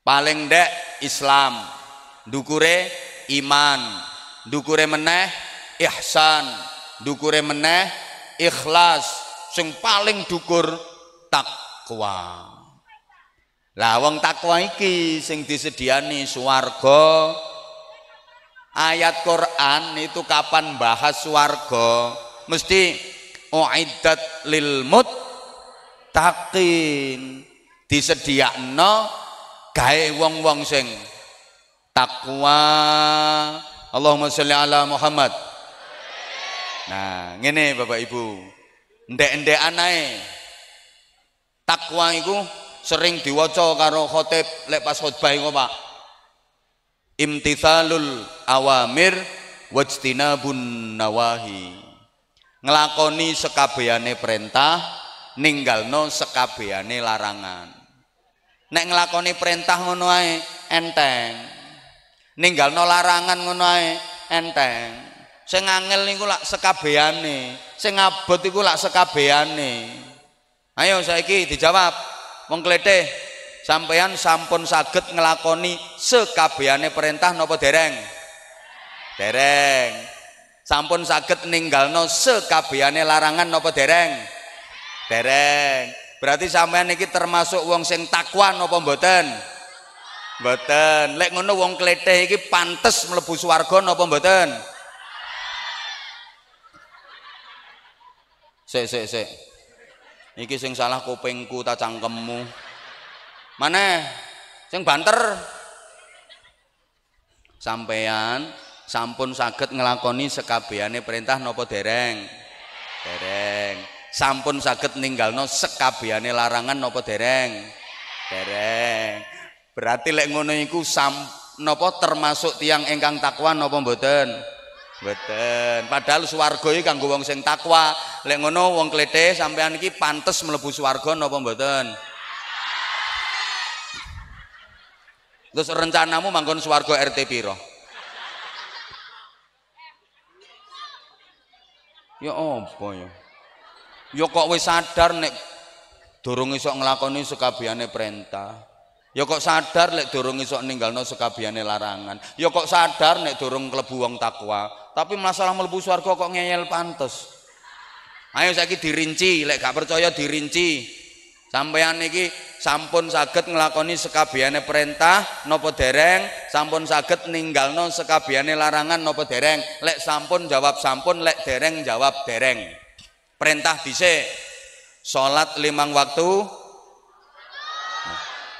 paling dek Islam dukure iman dukure meneh ihsan dukure meneh ikhlas sing paling dukur takwa lah wong takwa iki sing disediani swarga ayat Quran itu kapan bahas swarga mesti uiddat lil mut takin disediakno gawe wong-wong sing takwa Allahumma sholli ala Muhammad Nah, ngene Bapak Ibu. ndek nde ae. Takwa iku sering diwaca karo khotib lepas pas khotbah engko Pak. Imtithalul awamir wajtinabun nawahi. ngelakoni sekabiane perintah, ninggalno sekabiane larangan. Nek ngelakoni perintah ngono ae enteng. Ninggalno larangan ngono ae enteng. sing angel niku lak sekabehane sing abot iku lak sekabehane ayo saiki dijawab wong kletih sampean sampun saged nglakoni sekabehane perintah napa dereng dereng sampun saged ninggalno sekabehane larangan napa dereng dereng berarti sampean iki termasuk wong sing takwa napa mboten mboten lek ngono wong kletih iki pantes mlebu swarga napa mboten Sik sik sik. Iki sing salah kupingku ta cangkemmu. Maneh sing banter. Sampean sampun saged nglakoni sekabehane perintah napa dereng? Dereng. Sampun saged ninggalno sekabehane larangan no dereng? Dereng. Berarti lek ngono iku sam pot termasuk tiang ingkang takwa no mboten? Betul. Padahal Suwargo iki kanggo wong sing takwa. Lek ngono wong klete, sampean iki pantes mlebu Suwargo napa mboten? Terus rencanamu manggon Suwargo RT piro? Ya apa ya? Ya kok wis sadar nek durung iso nglakoni sekabehane perintah. Ya kok sadar lek durung iso ninggalno sekabehane larangan. Ya kok sadar nek durung klebu wong takwa tapi masalah melebu suar kok ngeyel pantes ayo saiki dirinci lek gak percaya dirinci sampean niki sampun saged ngelakoni sekabiane perintah nopo dereng sampun saged non sekabiane larangan nopo dereng lek sampun jawab sampun lek dereng jawab dereng perintah dhisik salat limang waktu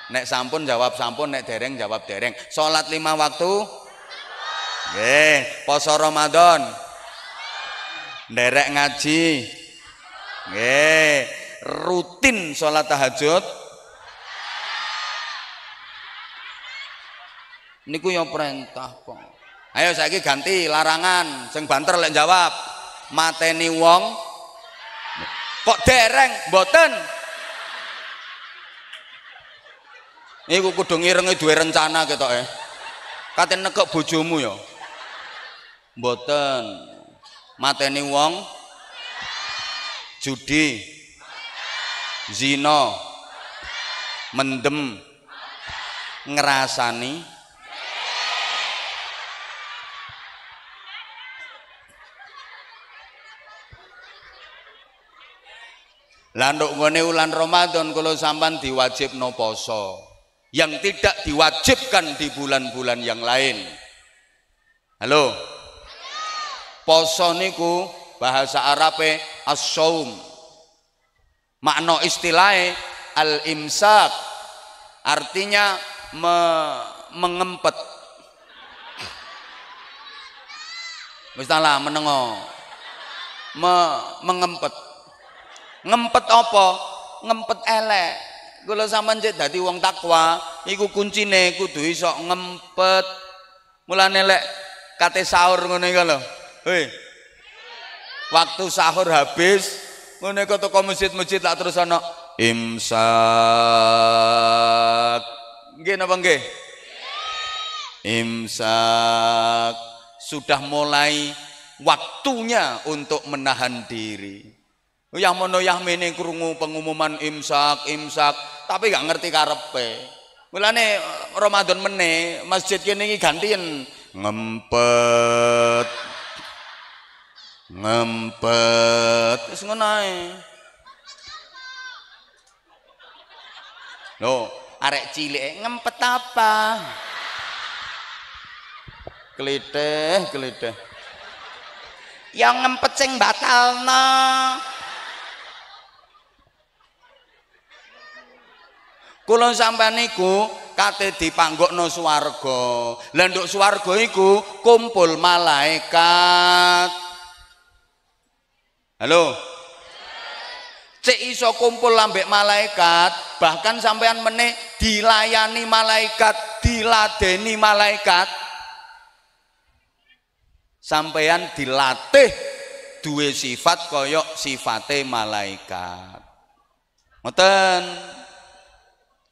nek sampun jawab sampun nek dereng jawab dereng salat lima waktu Nggih, poso Ramadan. Nderek ngaji. Nggih, rutin sholat tahajud. Niku yang perintah kok. Ayo saiki ganti larangan, sing banter lek jawab. Mateni wong kok dereng mboten ini kudu ngirengi duwe rencana ketok eh Katen nekek bojomu ya. Boten, Mateni wong? Judi. zino, Mendem. Ngerasani. Lah gue ngene ulan Ramadan kula sampan no poso yang tidak diwajibkan di bulan-bulan yang lain. Halo. Poso niku bahasa Arabe as-saum. Makna istilahnya al-imsak artinya me mengempet. Misalnya menengok, Me mengempet. Ngempet apa? Ngempet elek. Kula sampean cek dadi wong takwa, iku kuncine kudu iso ngempet. Mulane lek kate sahur ngene iku lho. Hei. Eh. Waktu sahur habis, ngene kok teko masjid-masjid tak terus ana imsak. Nggih napa nggih? Imsak sudah mulai waktunya untuk menahan diri. Yang mono yang mene krungu pengumuman imsak, imsak, tapi gak ngerti karepe. Mulane eh, Ramadan meneh masjid kene iki gantian ngempet ngempet wis ngono Lo, arek cilik ngempet apa keliteh keliteh yang ngempet sing batalna Kulon sampean niku kate Panggok No lha Lenduk swarga iku kumpul malaikat Halo. Cek iso kumpul lambek malaikat, bahkan sampean meneh dilayani malaikat, diladeni malaikat. Sampean dilatih duwe sifat koyok sifate malaikat. Ngoten.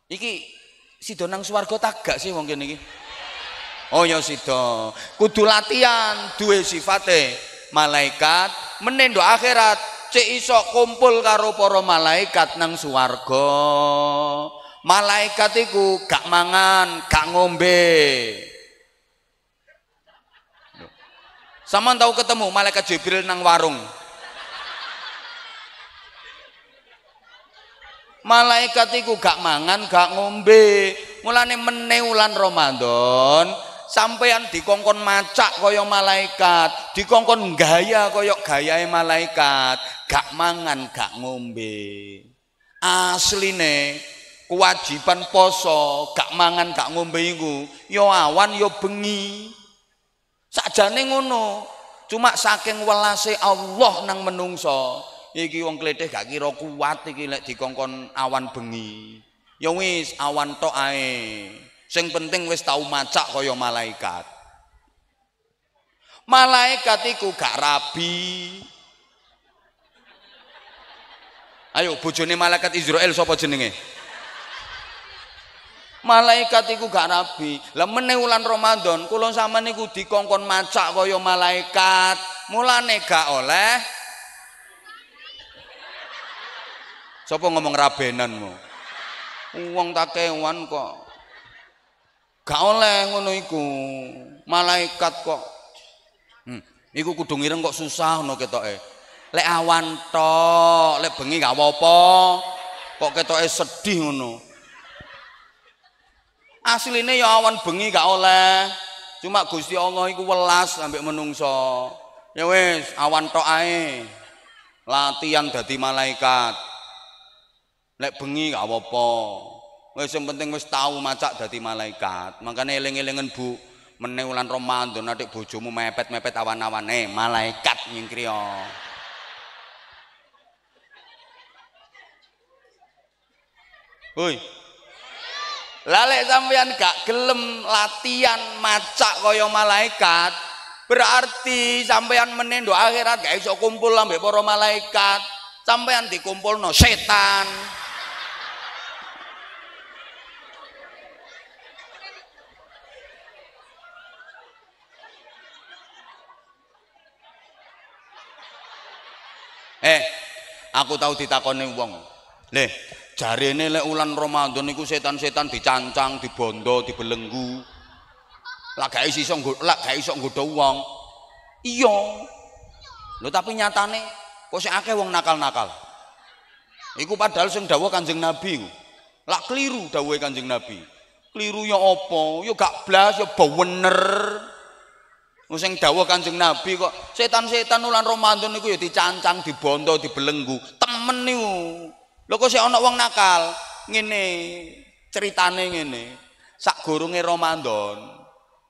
Iki sida nang swarga gak sih wong kene iki. Oh ya sida. Kudu latihan duwe sifate malaikat menendo akhirat cek iso kumpul karo para malaikat nang suwargo. malaikat iku gak mangan gak ngombe sama tahu ketemu malaikat Jibril nang warung malaikat iku gak mangan gak ngombe mulane meneulan Ramadan sampean dikongkon macak kaya malaikat dikongkon gaya kaya gayae malaikat gak mangan gak ngombe asline kewajiban poso gak mangan gak ngombe iku yo awan yo bengi sakjane ngono cuma saking welase Allah nang menungso iki wong kletih gak kira kuat iki lek dikongkon awan bengi yo wis awan tok ae Sing penting wis tau macak kaya malaikat. Malaikat iku gak rabi. Ayo bojone malaikat Israel sapa jenenge? Malaikat iku gak rabi. Lah meneh wulan Ramadan, kula sampean niku dikongkon macak kaya malaikat. Mulane gak oleh. Sapa ngomong rabenanmu? Wong tak kewan kok. gak oleh ngono iku malaikat kok hmm. iku kudu ngireng kok susah ngono ketoke lek awan tok lek bengi gak apa-apa kok ketoke sedih ngono asline ya awan bengi gak oleh cuma Gusti Allah iku welas sampe menungso ya wis awan tok ae latihan dadi malaikat lek bengi gak apa-apa Wes yang penting wes tahu macak dari malaikat. makanya eling elingan Bu, menewulan romanto nanti bujumu bojomu mepet-mepet awan eh malaikat nyingkrio. Hui, Lalek sampean gak gelem latihan macak koyo malaikat, berarti sampean menendo akhirat gak iso kumpul lambe para malaikat. Sampean dikumpulno setan. Eh, aku tahu ditakoni wong. Leh, jarene lek ulan Ramadan iku setan-setan dicancang, dibondo, dibelenggu. Lah gak iso lak gak iso nggodha wong. Iya. Lho tapi nyatane kok sing akeh wong nakal-nakal. Iku padahal sing dawuh Kanjeng Nabi. Lah keliru dawuhe Kanjeng Nabi. Keliru ya apa? Ya gak blas, ya bener. sing dawuh Kanjeng Nabi kok setan-setan ulun Ramadan niku ya dicancang, dibonto, dibelenggu. Temen niku. Lho kok sik ana wong nakal ngene critane ngene. Sak gurunge Ramadan,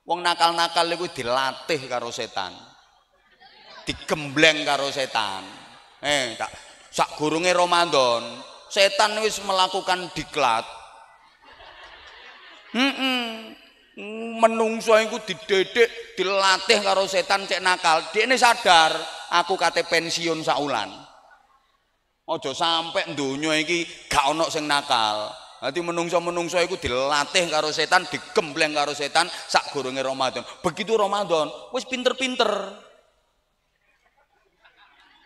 wong nakal-nakal niku dilatih karo setan. Digembleng karo setan. Eh, tak sak gurunge Ramadan, setan wis melakukan diklat. Heeh. menungso iku didedek dilatih karo setan cek nakal dhekne sadar aku kate pensiun saulan aja sampe donya iki gak ana sing nakal dadi menungso-menungso iku dilatih karo setan digembleng karo setan sak goronge Ramadan begitu Ramadan wis pinter-pinter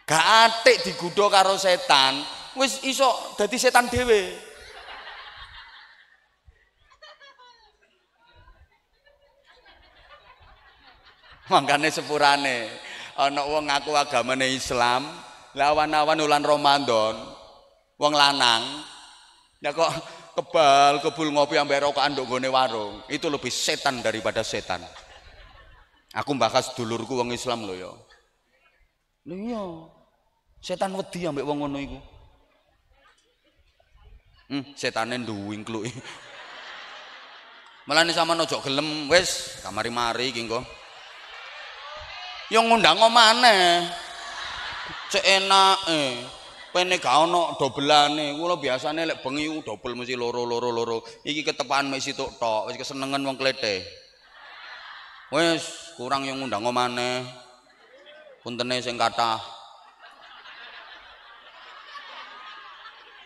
gak atik digudho karo setan wis iso dadi setan dhewe Mangkane sepurane ana wong ngaku agamane Islam, lawan-lawan ulan Ramadan, wong lanang ya kok kebal kebul ngopi ambek rokokan ndok gone warung. Itu lebih setan daripada setan. Aku bahas dulurku wong Islam lho ya. iya. Setan wedi ambek wong ngono iku. Hmm, setane nduwing kluki. Melane sampean ojo gelem, wes, kamari mari yang ngundang omane cek enak eh pene gak ono dobelane kula biasane lek bengi uh, dobel mesti loro loro loro iki ketepaan mesti situk tok wis kesenengan wong klete wis kurang yang ngundang omane puntene sing kathah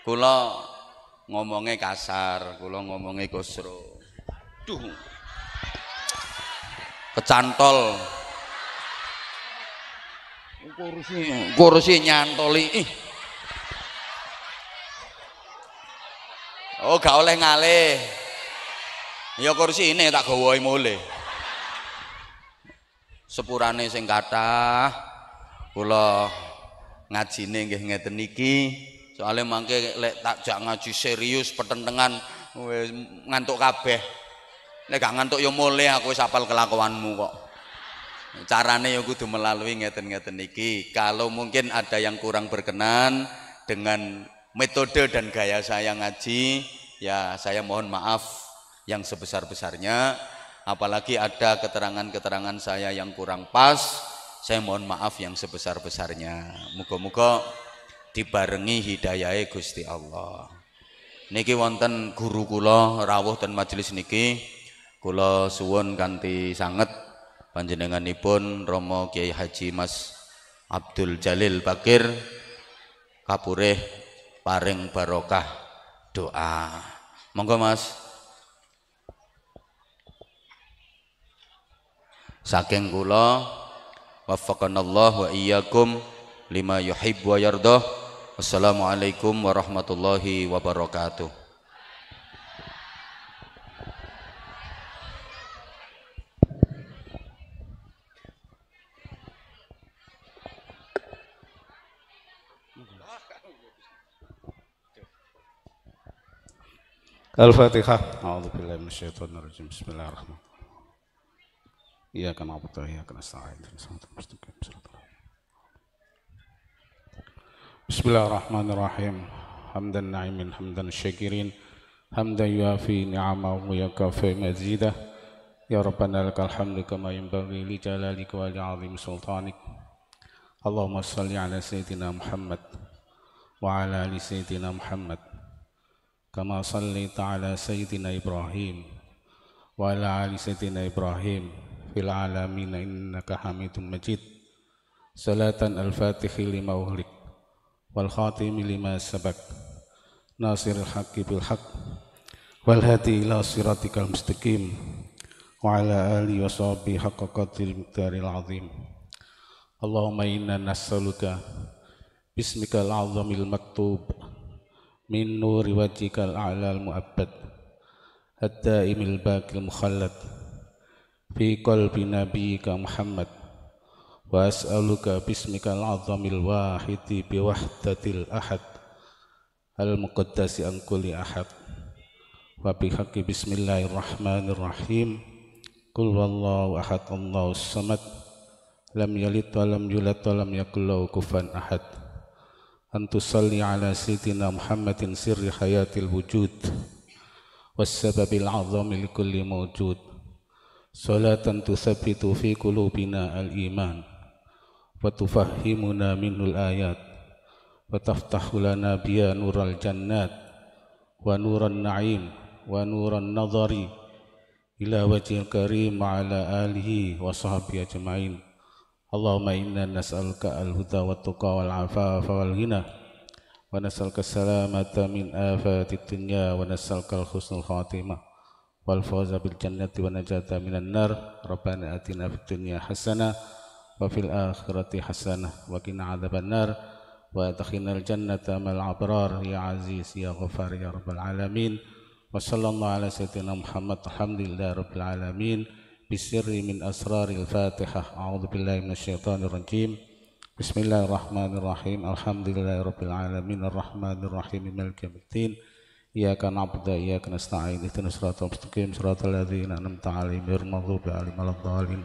kula ngomongnya kasar kula ngomongnya kosro duh kecantol kursi kursi nyantoli oh gak oleh ngalih ya kursi ini tak gawai mulai sepurane sing kathah kula ngajine nggih ngeten iki soale mangke lek takjak ngaji serius petentengan ngantuk kabeh nek gak ngantuk ya mulih aku wis kelakuanmu kok Carane ya kudu melalui ngeten-ngeten iki. Kalau mungkin ada yang kurang berkenan dengan metode dan gaya saya ngaji, ya saya mohon maaf yang sebesar-besarnya. Apalagi ada keterangan-keterangan saya yang kurang pas, saya mohon maaf yang sebesar-besarnya. Muga-muga dibarengi hidayah Gusti Allah. Niki wonten guru kula rawuh dan majelis niki kula suwun kanthi sangat. Panjenengan panjenenganipun Romo Kiai Haji Mas Abdul Jalil Bakir kapureh paring barokah doa monggo Mas saking kula waffaqanallahu wa iyyakum lima yuhibbu wa yardah Assalamualaikum warahmatullahi wabarakatuh الفاتحة أعوذ بالله من الشيطان الرجيم بسم الله الرحمن الرحيم إياك نعبد وإياك نستعين صراط المستقيم صراط بسم الله الرحمن الرحيم حمدا نعيم حمدا الشاكرين حمدا يوافي نعمه ويكافي مزيده يا ربنا لك الحمد كما ينبغي لجلالك ولعظيم سلطانك اللهم صل على سيدنا محمد وعلى آل سيدنا محمد كما صليت على سيدنا إبراهيم وعلى آل سيدنا إبراهيم في العالمين إنك حميد مجيد صلاة الفاتح لما أهلك والخاتم لما سبق ناصر الحق بالحق والهدي إلى صراطك المستقيم وعلى آل وصحبه حق قدر المقدار العظيم اللهم إنا نسألك باسمك العظم المكتوب min nuri wajikal a'la al hatta imil baqil mukhalad fi kalbi nabiika Muhammad was aluka bismika al-azamil wahidi bi wahdatil ahad al-muqaddasi angkuli ahad wa bihaqi bismillahirrahmanirrahim kul wallahu ahad allahu samad lam yalit wa lam yulat wa kufan ahad أن تصلي على سيدنا محمد سر حياة الوجود والسبب العظم لكل موجود صلاة تثبت في قلوبنا الإيمان وتفهمنا منه الآيات وتفتح لنا بها نور الجنات ونور النعيم ونور النظر إلى وجه الكريم وعلى آله وصحبه أجمعين اللهم إنا نسألك الهدى والتقى والعفاف والغنى ونسألك السلامة من آفات الدنيا ونسألك الحسن الخاتمة والفوز بالجنة والنجاة من النار ربنا آتنا في الدنيا حسنة وفي الآخرة حسنة وقنا عذاب النار وأدخلنا الجنة مع الأبرار يا عزيز يا غفار يا رب العالمين وصلى الله على سيدنا محمد الحمد لله رب العالمين بسر من أسرار الفاتحة أعوذ بالله من الشيطان الرجيم بسم الله الرحمن الرحيم الحمد لله رب العالمين الرحمن الرحيم ملك الدين إياك نعبد إياك نستعين اهدنا الصراط المستقيم صراط الذين أنعمت عليهم غير المغضوب عليهم ولا الضالين